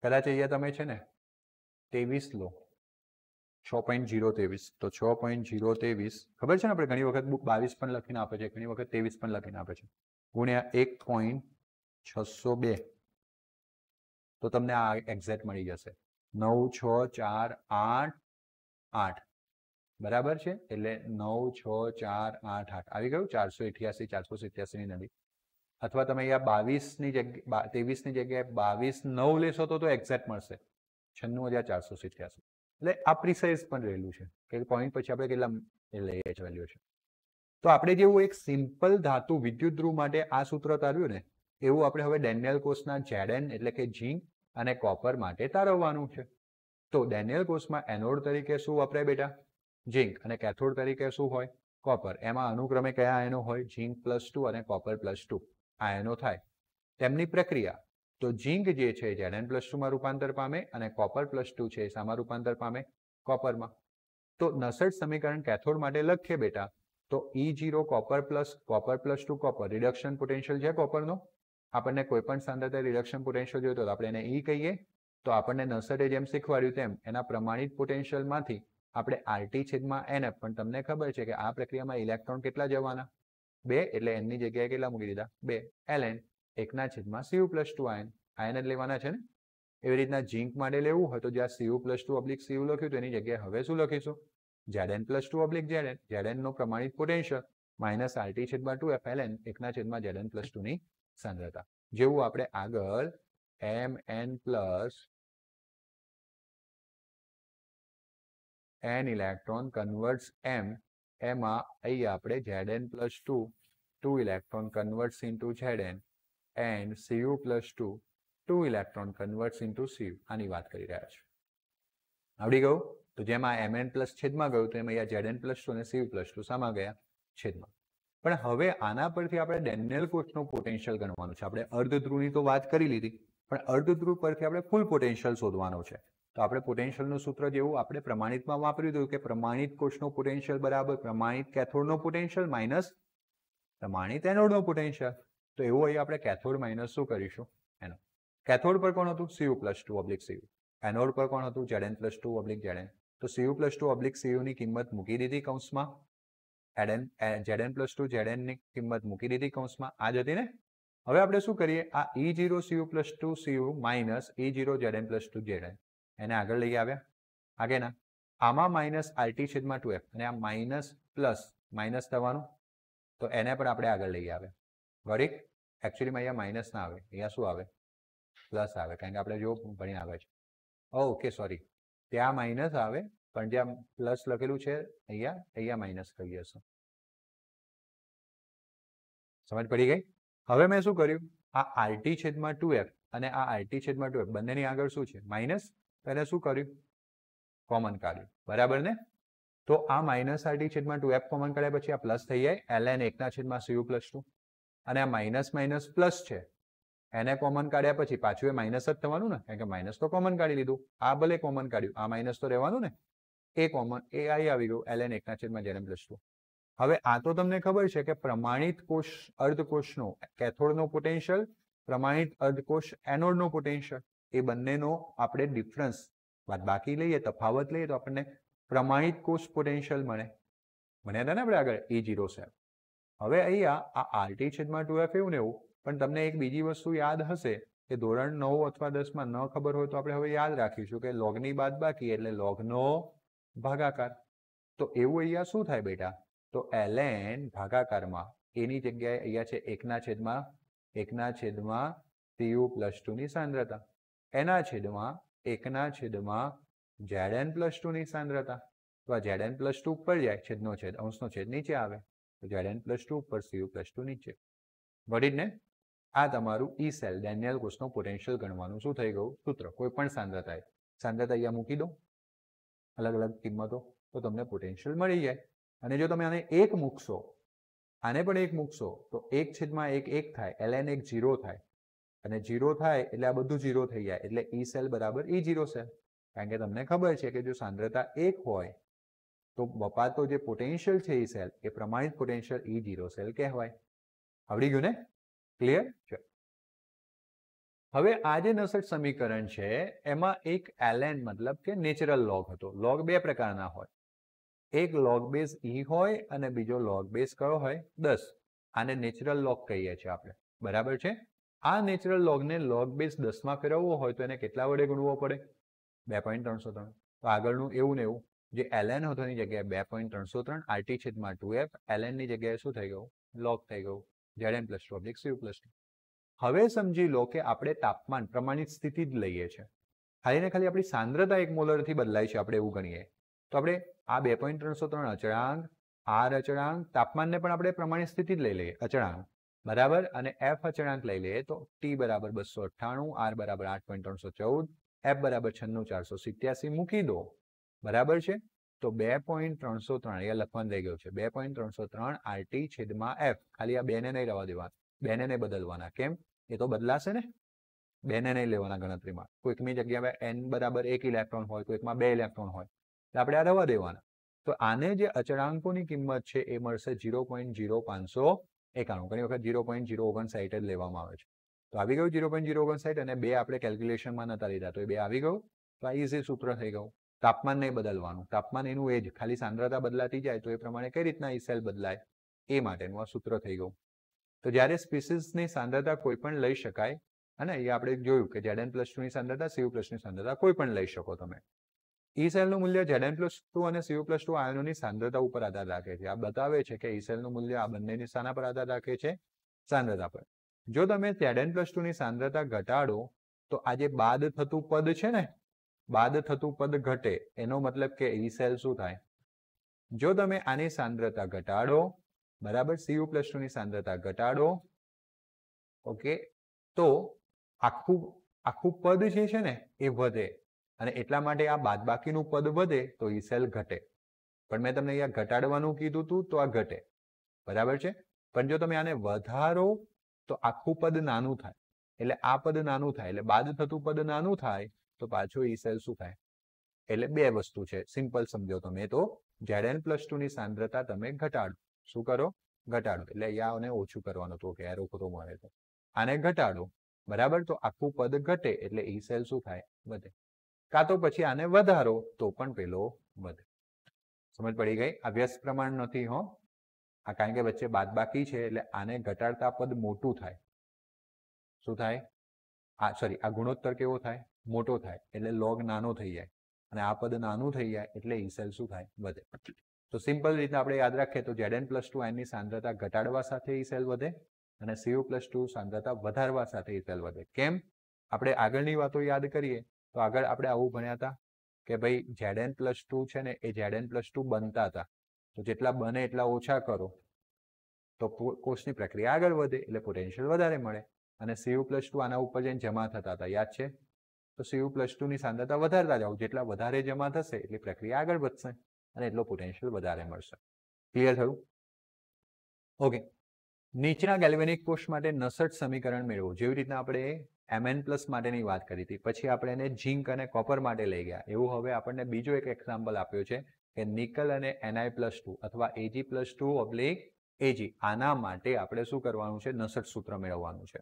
કદાચ અહીંયા તમે છે ને ત્રેવીસ લો છ પોઈન્ટ ઝીરો ત્રેવીસ તો છ પોઈન્ટ ઝીરો ત્રેવીસ ખબર છે ને આપણે ઘણી વખત બુક બાવીસ પણ લખીને આપે છે ઘણી વખત ત્રેવીસ પણ લખીને આપે છે ગુણ્યા એક પોઈન્ટ છસો બે તો તમને આ એક્ઝેક્ટ મળી જશે નવ છ ચાર આઠ આઠ બરાબર છે એટલે નવ છ ચાર આઠ આઠ આવી ગયું ચારસો અઠ્યાસી ચારસો સિત્યાસીની નદી અથવા તમે અહીંયા બાવીસની જગ્યા ત્રેવીસની જગ્યાએ બાવીસ નવ લેશો તો તો એક્ઝેક્ટ મળશે છન્નું હજાર ચારસો સિત્યાસી એટલે આ પ્રિસાઇઝ પણ રહેલું છે કે પોઈન્ટ પછી આપણે કેટલા લઈએ છીએ વેલ્યુ છે તો આપણે જેવું એક સિમ્પલ ધાતુ વિદ્યુત ધ્રુવ માટે આ સૂત્ર તારવ્યું ને એવું આપણે હવે ડેનિયલ કોષના ઝેડેન એટલે કે ઝીંક અને કોપર માટે તારવવાનું છે તો ડેનિયલ કોષમાં એનોડ તરીકે શું વપરાય બેટા ઝીંક અને કેથોડ તરીકે શું હોય કોપર એમાં અનુક્રમે કયા આયનો હોય ઝીંક પ્લસ ટુ અને કોપર પ્લસ ટુ આયનો થાય તેમની પ્રક્રિયા તો ઝીંક જે છે ઝેડ એન પ્લસ ટુમાં રૂપાંતર પામે અને કોપર પ્લસ ટુ છે શામાં રૂપાંતર પામે કોપરમાં તો નસર્ટ સમીકરણ કેથોડ માટે લખીએ બેટા તો E e zero copper plus copper plus two copper reduction potential છે કોપરનો આપણને કોઈ પણ સાંદ્રતા રિડક્શન પોટેન્શિયલ તો આપણે એને ઈ e કહીએ તો આપણને નસર્ટે જેમ શીખવાડ્યું તેમ એના પ્રમાણિત પોટેન્શિયલમાંથી આપણે આરટી છેદમાં એનએફ પણ તમને ખબર છે કે આ પ્રક્રિયામાં ઇલેક્ટ્રોન કેટલા જવાના બે એટલે એનની જગ્યાએ કેટલા મૂકી દીધા બે એલ એન એકના છેદમાં CU plus two ion ion જ લેવાના છે ને એવી રીતના ઝીંક માટે લેવું હોય તો જ્યાં CU plus two oblique CU લખ્યું તો એની જગ્યાએ હવે શું લખીશું ZN plus two oblique ZN ઝેડએનનો પ્રમાણિત પોટેન્શિયલ માઇનસ આરટી છેદમાં ટુ એફ એલએન એકના છેદમાં ઝેડએન પ્લસ ટુની સાંદ્રતા જેવું આપણે આગળ M N plus N electron converts M એમાં અહીં આપણે Z N plus two two electron converts into Z N and Cu plus 2 two electron converts in into Cu આની વાત કરી રહ્યા છે આવડી ગયું તો જેમાં એન પ્લસ છેદમાં ગયું તો એમાં અહીંયા એન પ્લસ ટુ અને સીયુ પ્લસ ટુ સામાં ગયા છેદમાં પણ હવે આના પરથી આપણે ડેનિયલ કોષનું પોટેન્શિયલ ગણવાનું છે આપણે અર્ધધ્રુવની તો વાત કરી લીધી પણ અર્ધ ધ્રુવ પરથી આપણે ફૂલ પોટેન્શિયલ શોધવાનું છે તો આપણે પોટેન્શિયલનું સૂત્ર જેવું આપણે પ્રમાણિતમાં વાપર્યું હતું કે પ્રમાણિત કોષનો પોટેન્શિયલ બરાબર પ્રમાણિત કેથોડનો પોટેન્શિયલ માઇનસ પ્રમાણિત એનોડનો પોટેન્શિયલ તો એવું અહીં આપણે કેથોડ માઇનસ શું કરીશું એનો કેથોડ પર કોણ હતું CU plus two oblique CU anode પર કોણ હતું ZN plus two oblique ZN તો સીયુ પ્લસ ટુ ઓબ્લિક સીયુની કિંમત મૂકી દીધી કૌંસમાં એડએન જેડએન પ્લસ ટુ જેડએનની કિંમત મૂકી દીધી કૌંસમાં આ જ હતી ને હવે આપણે શું કરીએ આ E zero CU plus two CU minus E zero ZN plus two ZN એને આગળ લઈ આવ્યા આગેના આમાં માઇનસ આરટી છેદમાં ટુ એફ અને આ માઇનસ પ્લસ માઇનસ થવાનું તો એને પણ આપણે આગળ લઈ આવ્યા ગોટ ઇટ એકચ્યુઅલીમાં અહીંયા માઇનસ ના આવે અહીંયા શું આવે પ્લસ આવે કારણ કે આપણે જો ભણી આવે છે ઓકે સોરી ત્યાં માઇનસ આવે પણ જ્યાં પ્લસ લખેલું છે અહીંયા અહીંયા માઇનસ થઈ જશે સમજ પડી ગઈ હવે મેં શું કર્યું આ આરટી છેદમાં ટુ એફ અને આ આરટી છેદમાં ટુ એફ બંનેની આગળ શું છે માઇનસ પહેલાં શું કર્યું કોમન કાઢ્યું બરાબર ને તો આ માઇનસ આરટી છેદમાં ટુ એફ કોમન કાઢ્યા પછી આ પ્લસ થઈ જાય એલ એન એકના છેદમાં સીયુ પ્લસ ટુ અને આ માઇનસ માઇનસ પ્લસ છે એને કોમન કાઢ્યા પછી પાછું એ માઇનસ જ થવાનું ને કારણ કે માઇનસ તો કોમન કાઢી લીધું આ ભલે કોમન કાઢ્યું આ માઇનસ તો રહેવાનું ને એ કોમન એ આઈ આવી ગયું એલ એન એકના છેદમાં જેને પ્લસ ટુ હવે આ તો તમને ખબર છે કે પ્રમાણિત કોષ અર્ધકોષનો કેથોડનો પોટેન્શિયલ પ્રમાણિત અર્ધકોષ એનોડનો પોટેન્શિયલ એ બંનેનો આપણે ડિફરન્સ બાકી લઈએ તફાવત લઈએ તો આપણને પ્રમાણિત કોષ પોટેન્શિયલ મળે મને હતા ને આપણે આગળ એ જીરો સેવ હવે અહીંયા આ આરટી છેદમાં ટુ એફ એવું ને એવું પણ તમને એક બીજી વસ્તુ યાદ હશે કે ધોરણ નવ અથવા દસમાં ન ખબર હોય તો આપણે હવે યાદ રાખીશું કે લોગની બાદ બાકી એટલે લોગનો ભાગાકાર તો એવું અહીંયા શું થાય બેટા તો એલેન ભાગાકારમાં એની જગ્યાએ અહીંયા છે એકના છેદમાં એકના છેદમાં સીયુ પ્લસ ટુની સાંદ્રતા એના છેદમાં એકના છેદમાં ઝેડ એન પ્લસ ટુની સાંદ્રતા તો આ ઝેડ એન પ્લસ ટુ ઉપર જાય છેદનો છેદ અંશનો છેદ નીચે આવે ઝેડ એન પ્લસ ટુ ઉપર સીયુ પ્લસ ટુ નીચે વડીને આ તમારું ઈ સેલ ડેનિયલ કોષનો પોટેન્શિયલ ગણવાનું શું થઈ ગયું સૂત્ર કોઈ પણ સાંદ્રતાએ સાંદ્રતા અહીંયા મૂકી દો અલગ અલગ કિંમતો તો તમને પોટેન્શિયલ મળી જાય અને જો તમે આને એક મૂકશો આને પણ એક મૂકશો તો એક છેદમાં એક એક થાય એલએન એક જીરો થાય અને જીરો થાય એટલે આ બધું જીરો થઈ જાય એટલે ઈ e સેલ બરાબર ઈ જીરો સેલ કારણ કે તમને ખબર છે કે જો સાંદ્રતા એક હોય તો વપાતો જે પોટેન્શિયલ છે એ સેલ એ પ્રમાણિત પોટેન્શિયલ ઈ જીરો સેલ કહેવાય આવડી ગયું ને ક્લિયર છે હવે આ જે નસટ સમીકરણ છે એમાં એક એલેન મતલબ કે નેચરલ લોગ હતો લોગ બે પ્રકારના હોય એક લોગ બેઝ ઈ હોય અને બીજો લોગ બેઝ કયો હોય દસ આને નેચરલ લોગ કહીએ છીએ આપણે બરાબર છે આ નેચરલ લોગને લોગ બેઝ દસમાં ફેરવવો હોય તો એને કેટલા વડે ગુણવો પડે બે પોઈન્ટ ત્રણસો ત્રણ તો આગળનું એવું ને એવું જે એલએન હતો જગ્યાએ બે પોઈન્ટ ત્રણસો ત્રણ આરટી છેદમાં ટુ એફ એલએનની જગ્યાએ શું થઈ ગયું લોક થઈ ગયું Z N plus two oblique CU plus two હવે સમજી લો કે આપણે તાપમાન પ્રમાણિત સ્થિતિ જ લઈએ છીએ ખાલી ને ખાલી આપણી સાંદ્રતા એક મોલરથી બદલાય છે આપણે એવું ગણીએ તો આપણે આ બે પોઈન્ટ ત્રણસો ત્રણ અચળાંક આર અચળાંક તાપમાનને પણ આપણે પ્રમાણિત સ્થિતિ જ લઈ લઈએ અચળાંક બરાબર અને એફ અચળાંક લઈ લઈએ તો ટી બરાબર બસો અઠ્ઠાણું આર બરાબર આઠ પોઈન્ટ ત્રણસો ચૌદ એફ બરાબર છન્નું ચારસો સિત્યાસી મૂકી દો બરાબર છે તો બે પોઈન્ટ ત્રણસો ત્રણ અહીંયા લખવાનું રહી ગયું છે બે પોઈન્ટ ત્રણસો ત્રણ આરટી છેદમાં એફ ખાલી આ બેને નહીં રવા દેવા બેને નહીં બદલવાના કેમ એ તો બદલાશે ને બેને નહીં લેવાના ગણતરીમાં કોઈકની જગ્યાએ એન બરાબર એક ઇલેક્ટ્રોન હોય કોઈકમાં બે ઇલેક્ટ્રોન હોય તો આપણે આ રવા દેવાના તો આને જે અચળાંકોની કિંમત છે એ મળશે ઝીરો પોઈન્ટ ઝીરો પાંચસો એકાણું ઘણી વખત ઝીરો પોઈન્ટ ઝીરો ઓગણસાઠ જ લેવામાં આવે છે તો આવી ગયું ઝીરો પોઈન્ટ ઝીરો ઓગણસાઠ અને બે આપણે કેલ્ક્યુલેશનમાં નતા લીધા તો એ બે આવી ગયું તો આ ઇઝી સૂત્ર થઈ ગયું તાપમાન નહીં બદલવાનું તાપમાન એનું એ જ ખાલી સાંદ્રતા બદલાતી જાય તો એ પ્રમાણે કઈ રીતના એ બદલાય એ માટેનું આ સૂત્ર થઈ ગયું તો જ્યારે સ્પીસીસની સાંદ્રતા કોઈ પણ લઈ શકાય અને એ આપણે જોયું કે જેડ એન પ્લસ ટુની સાંદ્રતા સીયુ પ્લસની સાંદ્રતા કોઈ પણ લઈ શકો તમે ઈ e મૂલ્ય જેડ એન પ્લસ ટુ અને સીયુ પ્લસ ટુ આયનોની સાંદ્રતા ઉપર આધાર રાખે છે આ બતાવે છે કે ઈ e મૂલ્ય આ બંનેની સાના પર આધાર રાખે છે સાંદ્રતા પર જો તમે ઝેડ એન પ્લસ ટુની સાંદ્રતા ઘટાડો તો આ જે બાદ થતું પદ છે ને બાદ થતું પદ ઘટે એનો મતલબ કે એવી સેલ શું થાય જો તમે આની સાંદ્રતા ઘટાડો બરાબર સીયુ પ્લસ ટુ ની સાંદ્રતા ઘટાડો ઓકે તો આખું આખું પદ જે છે ને એ વધે અને એટલા માટે આ બાદબાકીનું પદ વધે તો ઈ સેલ ઘટે પણ મેં તમને અહીંયા ઘટાડવાનું કીધું હતું તો આ ઘટે બરાબર છે પણ જો તમે આને વધારો તો આખું પદ નાનું થાય એટલે આ પદ નાનું થાય એટલે બાદ થતું પદ નાનું થાય તો પાછો ઈ સેલ શું થાય એટલે બે વસ્તુ છે સિમ્પલ સમજો તમે તો ઝેડ એન પ્લસ ટુ ની સાંદ્રતા તમે ઘટાડો શું કરો ઘટાડો એટલે યાને ઓછું કરવાનું તો કે એરો ખોટો મળે તો આને ઘટાડો બરાબર તો આખું પદ ઘટે એટલે ઈ સેલ શું થાય વધે કાં તો પછી આને વધારો તો પણ પેલો વધે સમજ પડી ગઈ અભ્યાસ પ્રમાણ નથી હો આ કારણ કે વચ્ચે બાદ બાકી છે એટલે આને ઘટાડતા પદ મોટું થાય શું થાય આ સોરી આ ગુણોત્તર કેવો થાય મોટો થાય એટલે લોગ નાનો થઈ જાય અને આ પદ નાનું થઈ જાય એટલે ઈસેલ શું થાય વધે તો સિમ્પલ રીતે આપણે યાદ રાખીએ તો ઝેડ એન પ્લસ ટુ એનની સાંદ્રતા ઘટાડવા સાથે ઈસેલ વધે અને સીયુ પ્લસ ટુ સાંદ્રતા વધારવા સાથે ઈસેલ વધે કેમ આપણે આગળની વાતો યાદ કરીએ તો આગળ આપણે આવું ભણ્યા હતા કે ભાઈ ઝેડ એન પ્લસ ટુ છે ને એ ઝેડ એન પ્લસ ટુ બનતા હતા તો જેટલા બને એટલા ઓછા કરો તો કોષની પ્રક્રિયા આગળ વધે એટલે પોટેન્શિયલ વધારે મળે અને સીયુ પ્લસ ટુ આના ઉપર જઈને જમા થતા હતા યાદ છે તો સીયુ પ્લસ ટુની સાંદ્રતા વધારતા જાઓ જેટલા વધારે જમા થશે એટલી પ્રક્રિયા આગળ વધશે અને એટલો પોટેન્શિયલ વધારે મળશે ક્લિયર થયું ઓકે નીચેના ગેલ્વેનિક કોષ માટે નસટ સમીકરણ મેળવો જેવી રીતના આપણે એમએન પ્લસ માટેની વાત કરી હતી પછી આપણે એને ઝિંક અને કોપર માટે લઈ ગયા એવું હવે આપણને બીજો એક એક્ઝામ્પલ આપ્યો છે કે નિકલ અને એનઆઈ પ્લસ ટુ અથવા AG plus two oblique AG આના માટે આપણે શું કરવાનું છે નસટ સૂત્ર મેળવવાનું છે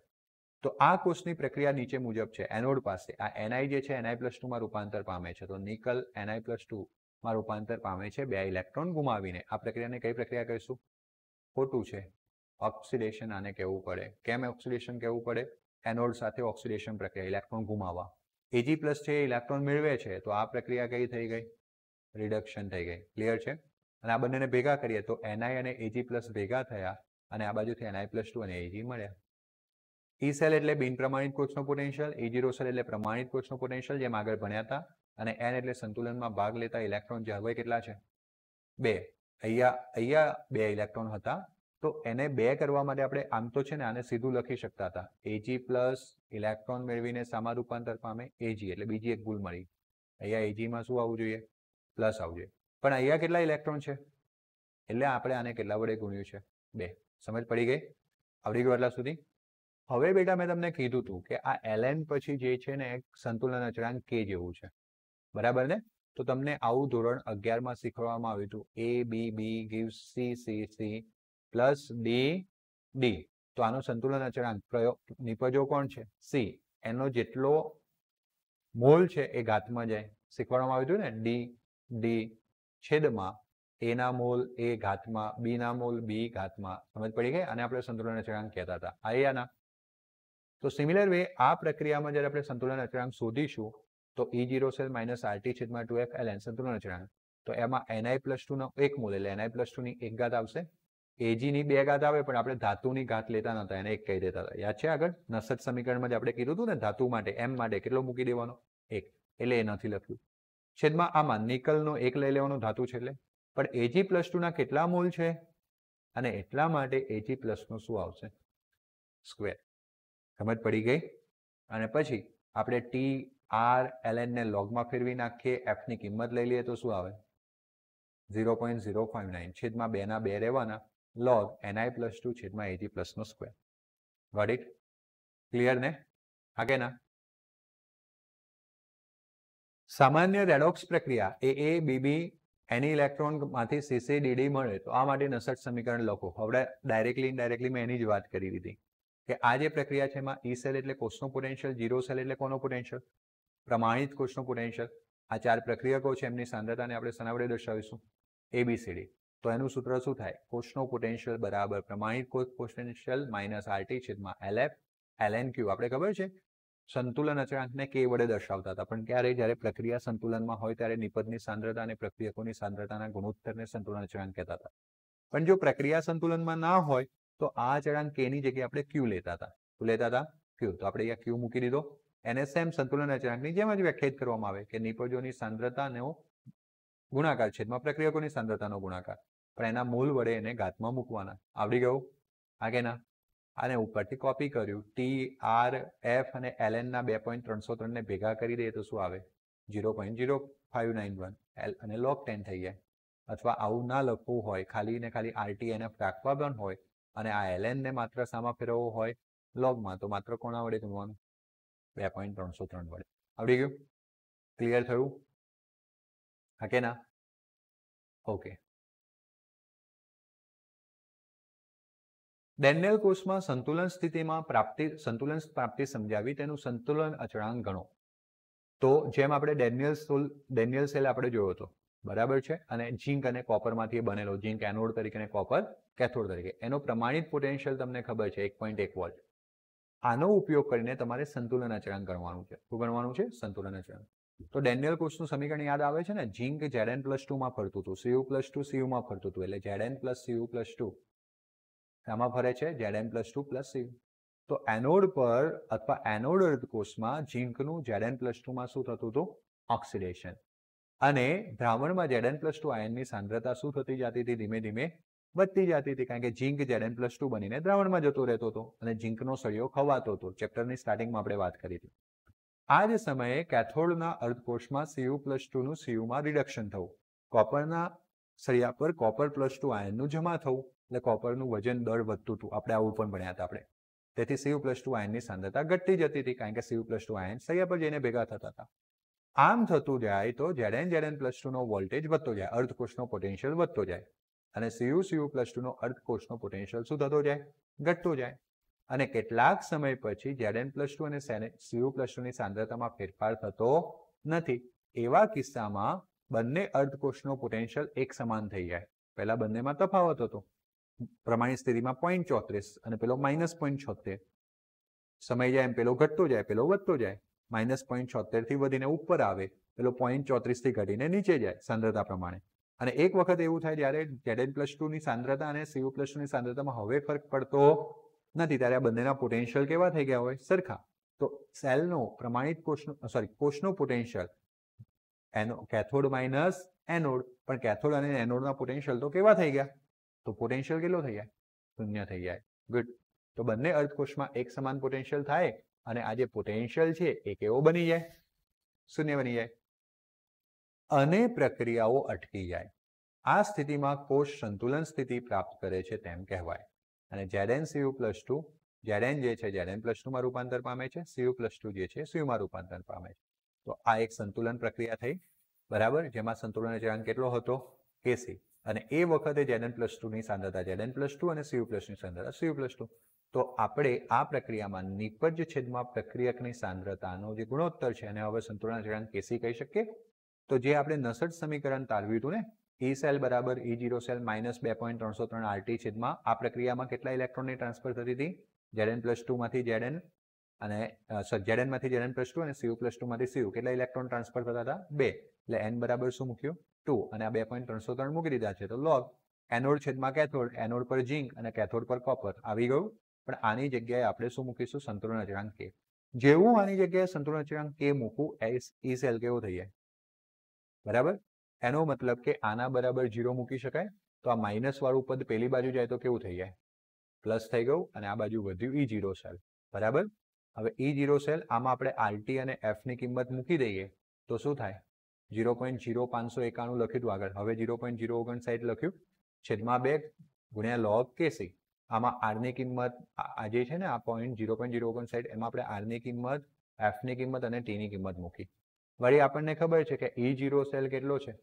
તો આ કોષની પ્રક્રિયા નીચે મુજબ છે એનોડ પાસે આ એનઆઈ જે છે એનઆઈ પ્લસ ટુમાં રૂપાંતર પામે છે તો નિકલ એનઆઈ પ્લસ ટુમાં રૂપાંતર પામે છે બે ઇલેક્ટ્રોન ગુમાવીને આ પ્રક્રિયાને કઈ પ્રક્રિયા કહીશું ખોટું છે ઓક્સિડેશન આને કહેવું પડે કેમ ઓક્સિડેશન કહેવું પડે એનોડ સાથે ઓક્સિડેશન પ્રક્રિયા ઇલેક્ટ્રોન ગુમાવા એજી પ્લસ છે ઇલેક્ટ્રોન મેળવે છે તો આ પ્રક્રિયા કઈ થઈ ગઈ રિડક્શન થઈ ગઈ ક્લિયર છે અને આ બંનેને ભેગા કરીએ તો એનઆઈ અને એજી પ્લસ ભેગા થયા અને આ બાજુથી એનઆઈ પ્લસ ટુ અને એજી મળ્યા ઈ e સેલ એટલે બિન પ્રમાણિત કોચનો પોટેન્શિયલ એ જીરો સેલ એટલે પ્રમાણિત કોચનો પોટેન્શિયલ જેમ આગળ ભણ્યા હતા અને એન એટલે સંતુલનમાં ભાગ લેતા ઇલેક્ટ્રોન જે હવે કેટલા છે બે અહીંયા અહીંયા બે ઇલેક્ટ્રોન હતા તો એને બે કરવા માટે આપણે આમ તો છે ને આને સીધું લખી શકતા હતા એજી પ્લસ ઇલેક્ટ્રોન મેળવીને સામા રૂપાંતર પામે એજી એટલે બીજી એક ભૂલ મળી અહીંયા એજીમાં શું આવવું જોઈએ પ્લસ આવવું જોઈએ પણ અહીંયા કેટલા ઇલેક્ટ્રોન છે એટલે આપણે આને કેટલા વડે ગુણ્યું છે બે સમજ પડી ગઈ આવડી ગયું એટલા સુધી હવે બેટા મેં તમને કીધું હતું કે આ એલએન પછી જે છે ને સંતુલન અચળાંક કે જેવું છે બરાબર ને તો તમને આવું ધોરણ અગિયારમાં શીખવવામાં આવ્યું હતું A B B give C C C plus D D તો આનું સંતુલન અચળાંક પ્રયોગ નિપજો કોણ છે સી એનો જેટલો મોલ છે એ ઘાતમાં જાય શીખવાડવામાં આવ્યું હતું ને ડી ડી છેદમાં એના મોલ એ ઘાતમાં બીના મોલ બી ઘાતમાં સમજ પડી ગઈ અને આપણે સંતુલન અચળાંક કહેતા હતા આના તો સિમિલર વે આ પ્રક્રિયામાં જ્યારે આપણે સંતુલન અચળાંક શોધીશું તો E zero cell minus RT છેદમાં ટુ એફ એલ એન સંતુલન અચળાંક તો એમાં એનઆઈ પ્લસ ટુ નો એક મોલ એટલે એનઆઈ પ્લસ ટુ ની એક ઘાત આવશે એજીની બે ઘાત આવે પણ આપણે ધાતુની ઘાત લેતા નતા એને એક કહી દેતા હતા યાદ છે આગળ નસત સમીકરણમાં જે આપણે કીધું હતું ને ધાતુ માટે એમ માટે કેટલો મૂકી દેવાનો એક એટલે એ નથી લખ્યું છેદમાં આમાં નિકલનો એક લઈ લેવાનો ધાતુ છે એટલે પણ એજી પ્લસ ટુના કેટલા મૂલ છે અને એટલા માટે એજી પ્લસ નું શું આવશે સ્ક્વેર સમજ પડી ગઈ અને પછી આપણે ટી આર એલ એનને લોગમાં ફેરવી નાખીએ એફની કિંમત લઈ લઈએ તો શું આવે zero point zero five nine છેદમાં બેના બે રહેવાના લોગ એનઆઈ પ્લસ ટુ છેદમાં એટી પ્લસનો સ્ક્વેર ગોટ ઇટ ક્લિયર ને હા કે ના સામાન્ય રેડોક્સ પ્રક્રિયા એ એ બીબી એની ઇલેક્ટ્રોનમાંથી સીસી ડીડી મળે તો આ માટે નસટ સમીકરણ લખો હવે ડાયરેક્ટલી ઇનડાયરેક્ટલી મેં એની જ વાત કરી દીધી કે આ જે પ્રક્રિયા છે એમાં ઈ e સેલ એટલે કોષનું પોટેન્શિયલ જીરો સેલ એટલે કોનો પોટેન્શિયલ પ્રમાણિત કોષનું પોટેન્શિયલ આ ચાર પ્રક્રિયકો છે એમની સાંદ્રતાને આપણે સનાવડે દર્શાવીશું એબીસીડી તો એનું સૂત્ર શું થાય કોષનો પોટેન્શિયલ બરાબર પ્રમાણિત કોષ પોટેન્શિયલ માઇનસ આરટી છેદમાં એલએફ એલએન ક્યુ આપણે ખબર છે સંતુલન અચળાંકને કે વડે દર્શાવતા હતા પણ ક્યારે જ્યારે પ્રક્રિયા સંતુલનમાં હોય ત્યારે નિપજની સાંદ્રતા અને પ્રક્રિયકોની સાંદ્રતાના ગુણોત્તરને સંતુલન અચળાંક કહેતા હતા પણ જો પ્રક્રિયા સંતુલનમાં ના હોય તો આ અચળાંક કેની જગ્યાએ આપણે ક્યુ લેતા હતા શું લેતા હતા ક્યુ તો આપણે અહીંયા ક્યુ મૂકી દીધો એને સેમ સંતુલન અચળાંકની જેમ જ વ્યાખ્યાયિત કરવામાં આવે કે નિપજોની સાંદ્રતાનો ગુણાકાર છેદમાં પ્રક્રિયકોની સાંદ્રતાનો ગુણાકાર પણ એના મૂળ વડે એને ઘાતમાં મૂકવાના આવડી ગયું આ કે ના આને ઉપરથી કોપી કર્યું ટી આર એફ અને એલ એનના બે પોઈન્ટ ત્રણસો ત્રણને ભેગા કરી દઈએ તો શું આવે zero point zero five nine one L અને લોક ટેન થઈ જાય અથવા આવું ના લખવું હોય ખાલી ને ખાલી આરટીએનએફ રાખવા પણ હોય અને આ એલએનને માત્ર સામા ફેરવવું હોય લોગમાં તો માત્ર કોના વડે જમવાનું બે પોઈન્ટ ત્રણસો ત્રણ વડે આવડી ગયું ક્લિયર થયું હા કે ના ઓકે ડેનિયલ કોષમાં સંતુલન સ્થિતિમાં પ્રાપ્તિ સંતુલન પ્રાપ્તિ સમજાવી તેનું સંતુલન અચળાંક ગણો તો જેમ આપણે ડેનિયલ સોલ ડેનિયલ સેલ આપણે જોયો હતો બરાબર છે અને ઝીંક અને કોપરમાંથી બનેલો ઝીંક એનોડ તરીકે અને કોપર કેથોડ તરીકે એનો પ્રમાણિત પોટેન્શિયલ તમને ખબર છે એક પોઈન્ટ એક વોલ્ટ આનો ઉપયોગ કરીને તમારે સંતુલન આચરણ ગણવાનું છે શું ગણવાનું છે સંતુલન અચળાંક તો ડેનિયલ કોચનું સમીકરણ યાદ આવે છે ને ઝીંક એન પ્લસ ટુમાં ફરતું હતું સીયુ પ્લસ ટુ સીયુમાં ફરતું હતું એટલે N plus CU plus two આમાં ફરે છે ZN plus two plus CU તો એનોડ પર અથવા એનોડ કોષમાં ઝીંકનું એન પ્લસ ટુમાં શું થતું હતું ઓક્સિડેશન અને દ્રાવણમાં ઝેડ એન પ્લસ ટુ આયનની સાંદ્રતા શું થતી જતી હતી ધીમે ધીમે વધતી જતી હતી કારણ કે zinc Z N plus two બનીને દ્રાવણમાં જતો રહેતો હતો અને ઝીંકનો સળિયો ખવાતો હતો ચેપ્ટરની સ્ટાર્ટિંગમાં આપણે વાત કરી હતી આ જ સમયે કેથોડના અર્ધકોષમાં સીયુ પ્લસ ટુનું સીયુમાં રિડક્શન થવું કોપરના સળિયા પર કોપર પ્લસ ટુ આયનનું જમા થવું એટલે કોપરનું વજન દળ વધતું હતું આપણે આવું પણ ભણ્યા હતા આપણે તેથી સીયુ પ્લસ ટુ આયનની સાંદ્રતા ઘટતી જતી હતી કારણ કે સીયુ પ્લસ ટુ આયન સળિયા પર જઈને ભેગા થતા હતા આમ થતું જાય તો Z N Z N plus ટુનો વોલ્ટેજ વધતો જાય અર્ધકોષનો કોષનો પોટેન્શિયલ વધતો જાય અને સીયુ સીયુ પ્લસ ટુનો અર્ધકોષનો પોટેન્શિયલ શું થતો જાય ઘટતો જાય અને કેટલાક સમય પછી જેડ એન પ્લસ ટુ અને સીયુ પ્લસ ટુની સાંદ્રતામાં ફેરફાર થતો નથી એવા કિસ્સામાં બંને અર્ધકોષનો પોટેન્શિયલ એક સમાન થઈ જાય પહેલા બંનેમાં તફાવત હતો પ્રમાણિત સ્થિતિમાં પોઈન્ટ ચોત્રીસ અને પેલો માઇનસ પોઈન્ટ છોતેર સમય જાય એમ પેલો ઘટતો જાય પેલો વધતો જાય માઇનસ પોઈન્ટ છોતેરથી વધીને ઉપર આવે પેલો પોઈન્ટ ચોત્રીસથી ઘટીને નીચે જાય સાંદ્રતા પ્રમાણે અને એક વખત એવું થાય જ્યારે ઝેડ એન પ્લસ ટુની સાંદ્રતા અને સીયુ પ્લસ ટુની સાંદ્રતામાં હવે ફરક પડતો નથી ત્યારે આ બંનેના પોટેન્શિયલ કેવા થઈ ગયા હોય સરખા તો સેલનો પ્રમાણિત કોષનો સોરી કોષનું પોટેન્શિયલ એનો કેથોડ માઇનસ એનોડ પણ કેથોડ અને એનોડના પોટેન્શિયલ તો કેવા થઈ ગયા તો પોટેન્શિયલ કેટલો થઈ જાય શૂન્ય થઈ જાય ગુડ તો બંને અર્થકોષમાં એક સમાન પોટેન્શિયલ થાય અને આ જે પોટેન્શિયલ છે એ કેવો બની જાય શૂન્ય બની જાય અને પ્રક્રિયાઓ અટકી જાય આ સ્થિતિમાં કોષ સંતુલન સ્થિતિ પ્રાપ્ત કરે છે તેમ કહેવાય અને ZN CU plus two ZN જે છે ઝેડએન પ્લસ ટુમાં રૂપાંતર પામે છે સીયુ પ્લસ ટુ જે છે સીયુમાં રૂપાંતર પામે છે તો આ એક સંતુલન પ્રક્રિયા થઈ બરાબર જેમાં સંતુલન અચળાંક કેટલો હતો એસી અને એ વખતે જેડેન પ્લસ ટુની સાંદ્રતા જેડન પ્લસ ટુ અને સીયુ પ્લસની સાંદ્રતા સીયુ પ્લસ ટુ તો આપણે આ પ્રક્રિયામાં નિપજ છેદમાં પ્રક્રિયકની સાંદ્રતાનો જે ગુણોત્તર છે એને હવે સંતુલન અચળાંક કેસી કહી શકીએ તો જે આપણે નસટ સમીકરણ તારવ્યું હતું ને એ e સેલ બરાબર ઈ જીરો સેલ માઇનસ બે પોઈન્ટ ત્રણસો ત્રણ આરટી છેદમાં આ પ્રક્રિયામાં કેટલા ઇલેક્ટ્રોનની ટ્રાન્સફર થતી હતી જેડ એન પ્લસ ટુમાંથી ઝેડ એન અને ઝેડ એનમાંથી ઝેડ એન પ્લસ ટુ અને સીયુ પ્લસ ટુમાંથી સીયુ કેટલા ઇલેક્ટ્રોન ટ્રાન્સફર થતા હતા બે એટલે એન બરાબર શું મૂક્યું ટુ અને આ બે પોઈન્ટ ત્રણસો ત્રણ મૂકી દીધા છે તો લોગ એનોડ છેદમાં કેથોડ એનોડ પર ઝીંક અને કેથોડ પર કોપર આવી ગયું પણ આની જગ્યાએ આપણે શું મૂકીશું સંતુલન અચળાંક કે જેવું આની જગ્યાએ સંતુલન અચળાંક કે મૂકું ઈ સેલ કેવો થઈ જાય બરાબર એનો મતલબ કે આના બરાબર જીરો મૂકી શકાય તો આ માઇનસ વાળું પદ પેલી બાજુ જાય તો કેવું થઈ જાય પ્લસ થઈ ગયું અને આ બાજુ વધ્યું ઈ જીરો સેલ બરાબર હવે ઈ જીરો સેલ આમાં આપણે આરટી અને એફની કિંમત મૂકી દઈએ તો શું થાય જીરો પોઈન્ટ જીરો પાંચસો એકાણું લખ્યું હતું આગળ હવે ઝીરો પોઈન્ટ જીરો ઓગણસાઠ લખ્યું છેદમાં બે ગુણ્યા લોગ કેસી આમાં આરની કિંમત આ જે છે ને આ પોઈન્ટ ઝીરો પોઈન્ટ ઝીરો ઓગણસાઠ એમાં આપણે આરની કિંમત એફની કિંમત અને ટીની કિંમત મૂકી વળી આપણને ખબર છે કે ઈ જીરો સેલ કેટલો છે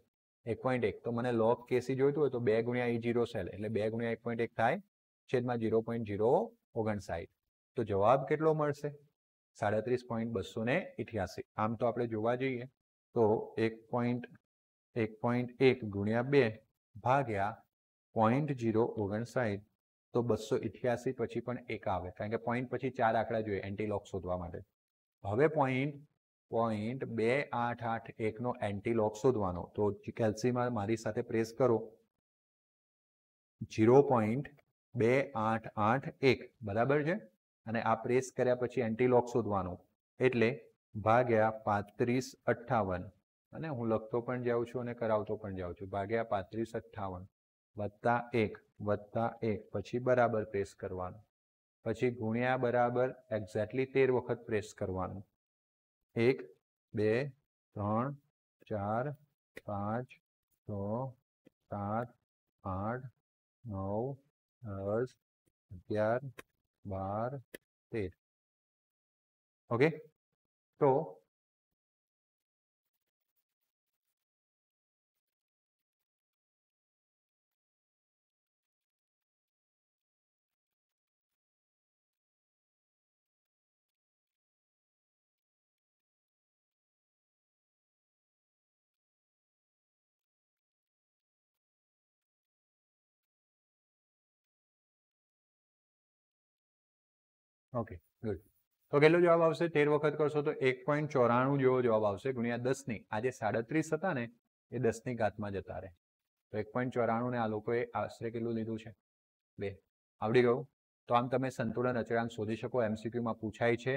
એક પોઈન્ટ એક તો મને લોફ કેસી જોઈતું હોય તો બે ગુણ્યા ઈ જીરો સેલ એટલે બે ગુણ્યા એક પોઈન્ટ એક થાય છેદમાં ઝીરો પોઈન્ટ ઝીરો સાઈઠ તો જવાબ કેટલો મળશે સાડત્રીસ પોઈન્ટ બસો ને આમ તો આપણે જોવા જઈએ તો એક પોઈન્ટ એક પોઈન્ટ એક ગુણ્યા બે ભાગ્યા પોઈન્ટ જીરો સાઈઠ તો બસો ઇઠ્યાસી પછી પણ એક આવે કારણ કે પોઈન્ટ પછી ચાર આંકડા જોઈએ એન્ટીલોક શોધવા માટે હવે પોઈન્ટ પોઈન્ટ બે આઠ આઠ એકનો એન્ટીલોક શોધવાનો તો કેલ્સીમાં મારી સાથે પ્રેસ કરો જીરો પોઈન્ટ બે આઠ આઠ એક બરાબર છે અને આ પ્રેસ કર્યા પછી એન્ટીલોક શોધવાનો એટલે ભાગ્યા પાંત્રીસ અઠ્ઠાવન અને હું લખતો પણ જાઉં છું અને કરાવતો પણ જાઉં છું ભાગ્યા પાંત્રીસ અઠ્ઠાવન +1 +1 પછી બરાબર પ્રેસ કરવાનું પછી ગુણ્યા બરાબર એક્ઝેક્ટલી 13 વખત પ્રેસ કરવાનું 1 2 3 4 5 6 7 8 9 10 11 12 13 ઓકે તો ઓકે ગુડ તો કેટલો જવાબ આવશે તેર વખત કરશો તો એક પોઈન્ટ ચોરાણું જેવો જવાબ આવશે ગુણ્યા દસની આજે સાડત્રીસ હતા ને એ દસની ઘાતમાં જતા રહે તો એક પોઈન્ટ ચોરાણું ને આ લોકોએ આશરે કેટલું લીધું છે બે આવડી ગયું તો આમ તમે સંતુલન અચળાંક શોધી શકો એમસીક્યુમાં પૂછાય છે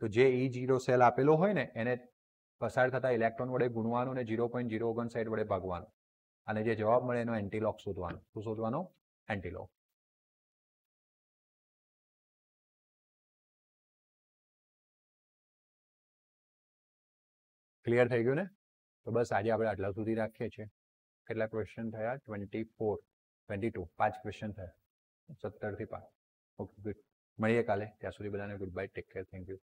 તો જે ઈ e જીરો સેલ આપેલો હોય ને એને પસાર થતા ઇલેક્ટ્રોન વડે ગુણવાનું અને જીરો પોઈન્ટ જીરો ઓગણસાઠ વડે ભાગવાનું અને જે જવાબ મળે એનો એન્ટીલોક શોધવાનો શું શોધવાનો એન્ટીલોક ક્લિયર થઈ ગયું ને તો બસ આજે આપણે આટલા સુધી રાખીએ છીએ કેટલા ક્વેશ્ચન થયા ટ્વેન્ટી ફોર ટ્વેન્ટી ટુ પાંચ ક્વેશ્ચન થયા સત્તરથી પાંચ ઓકે ગુડ મળીએ કાલે ત્યાં સુધી બધાને goodbye take care thank you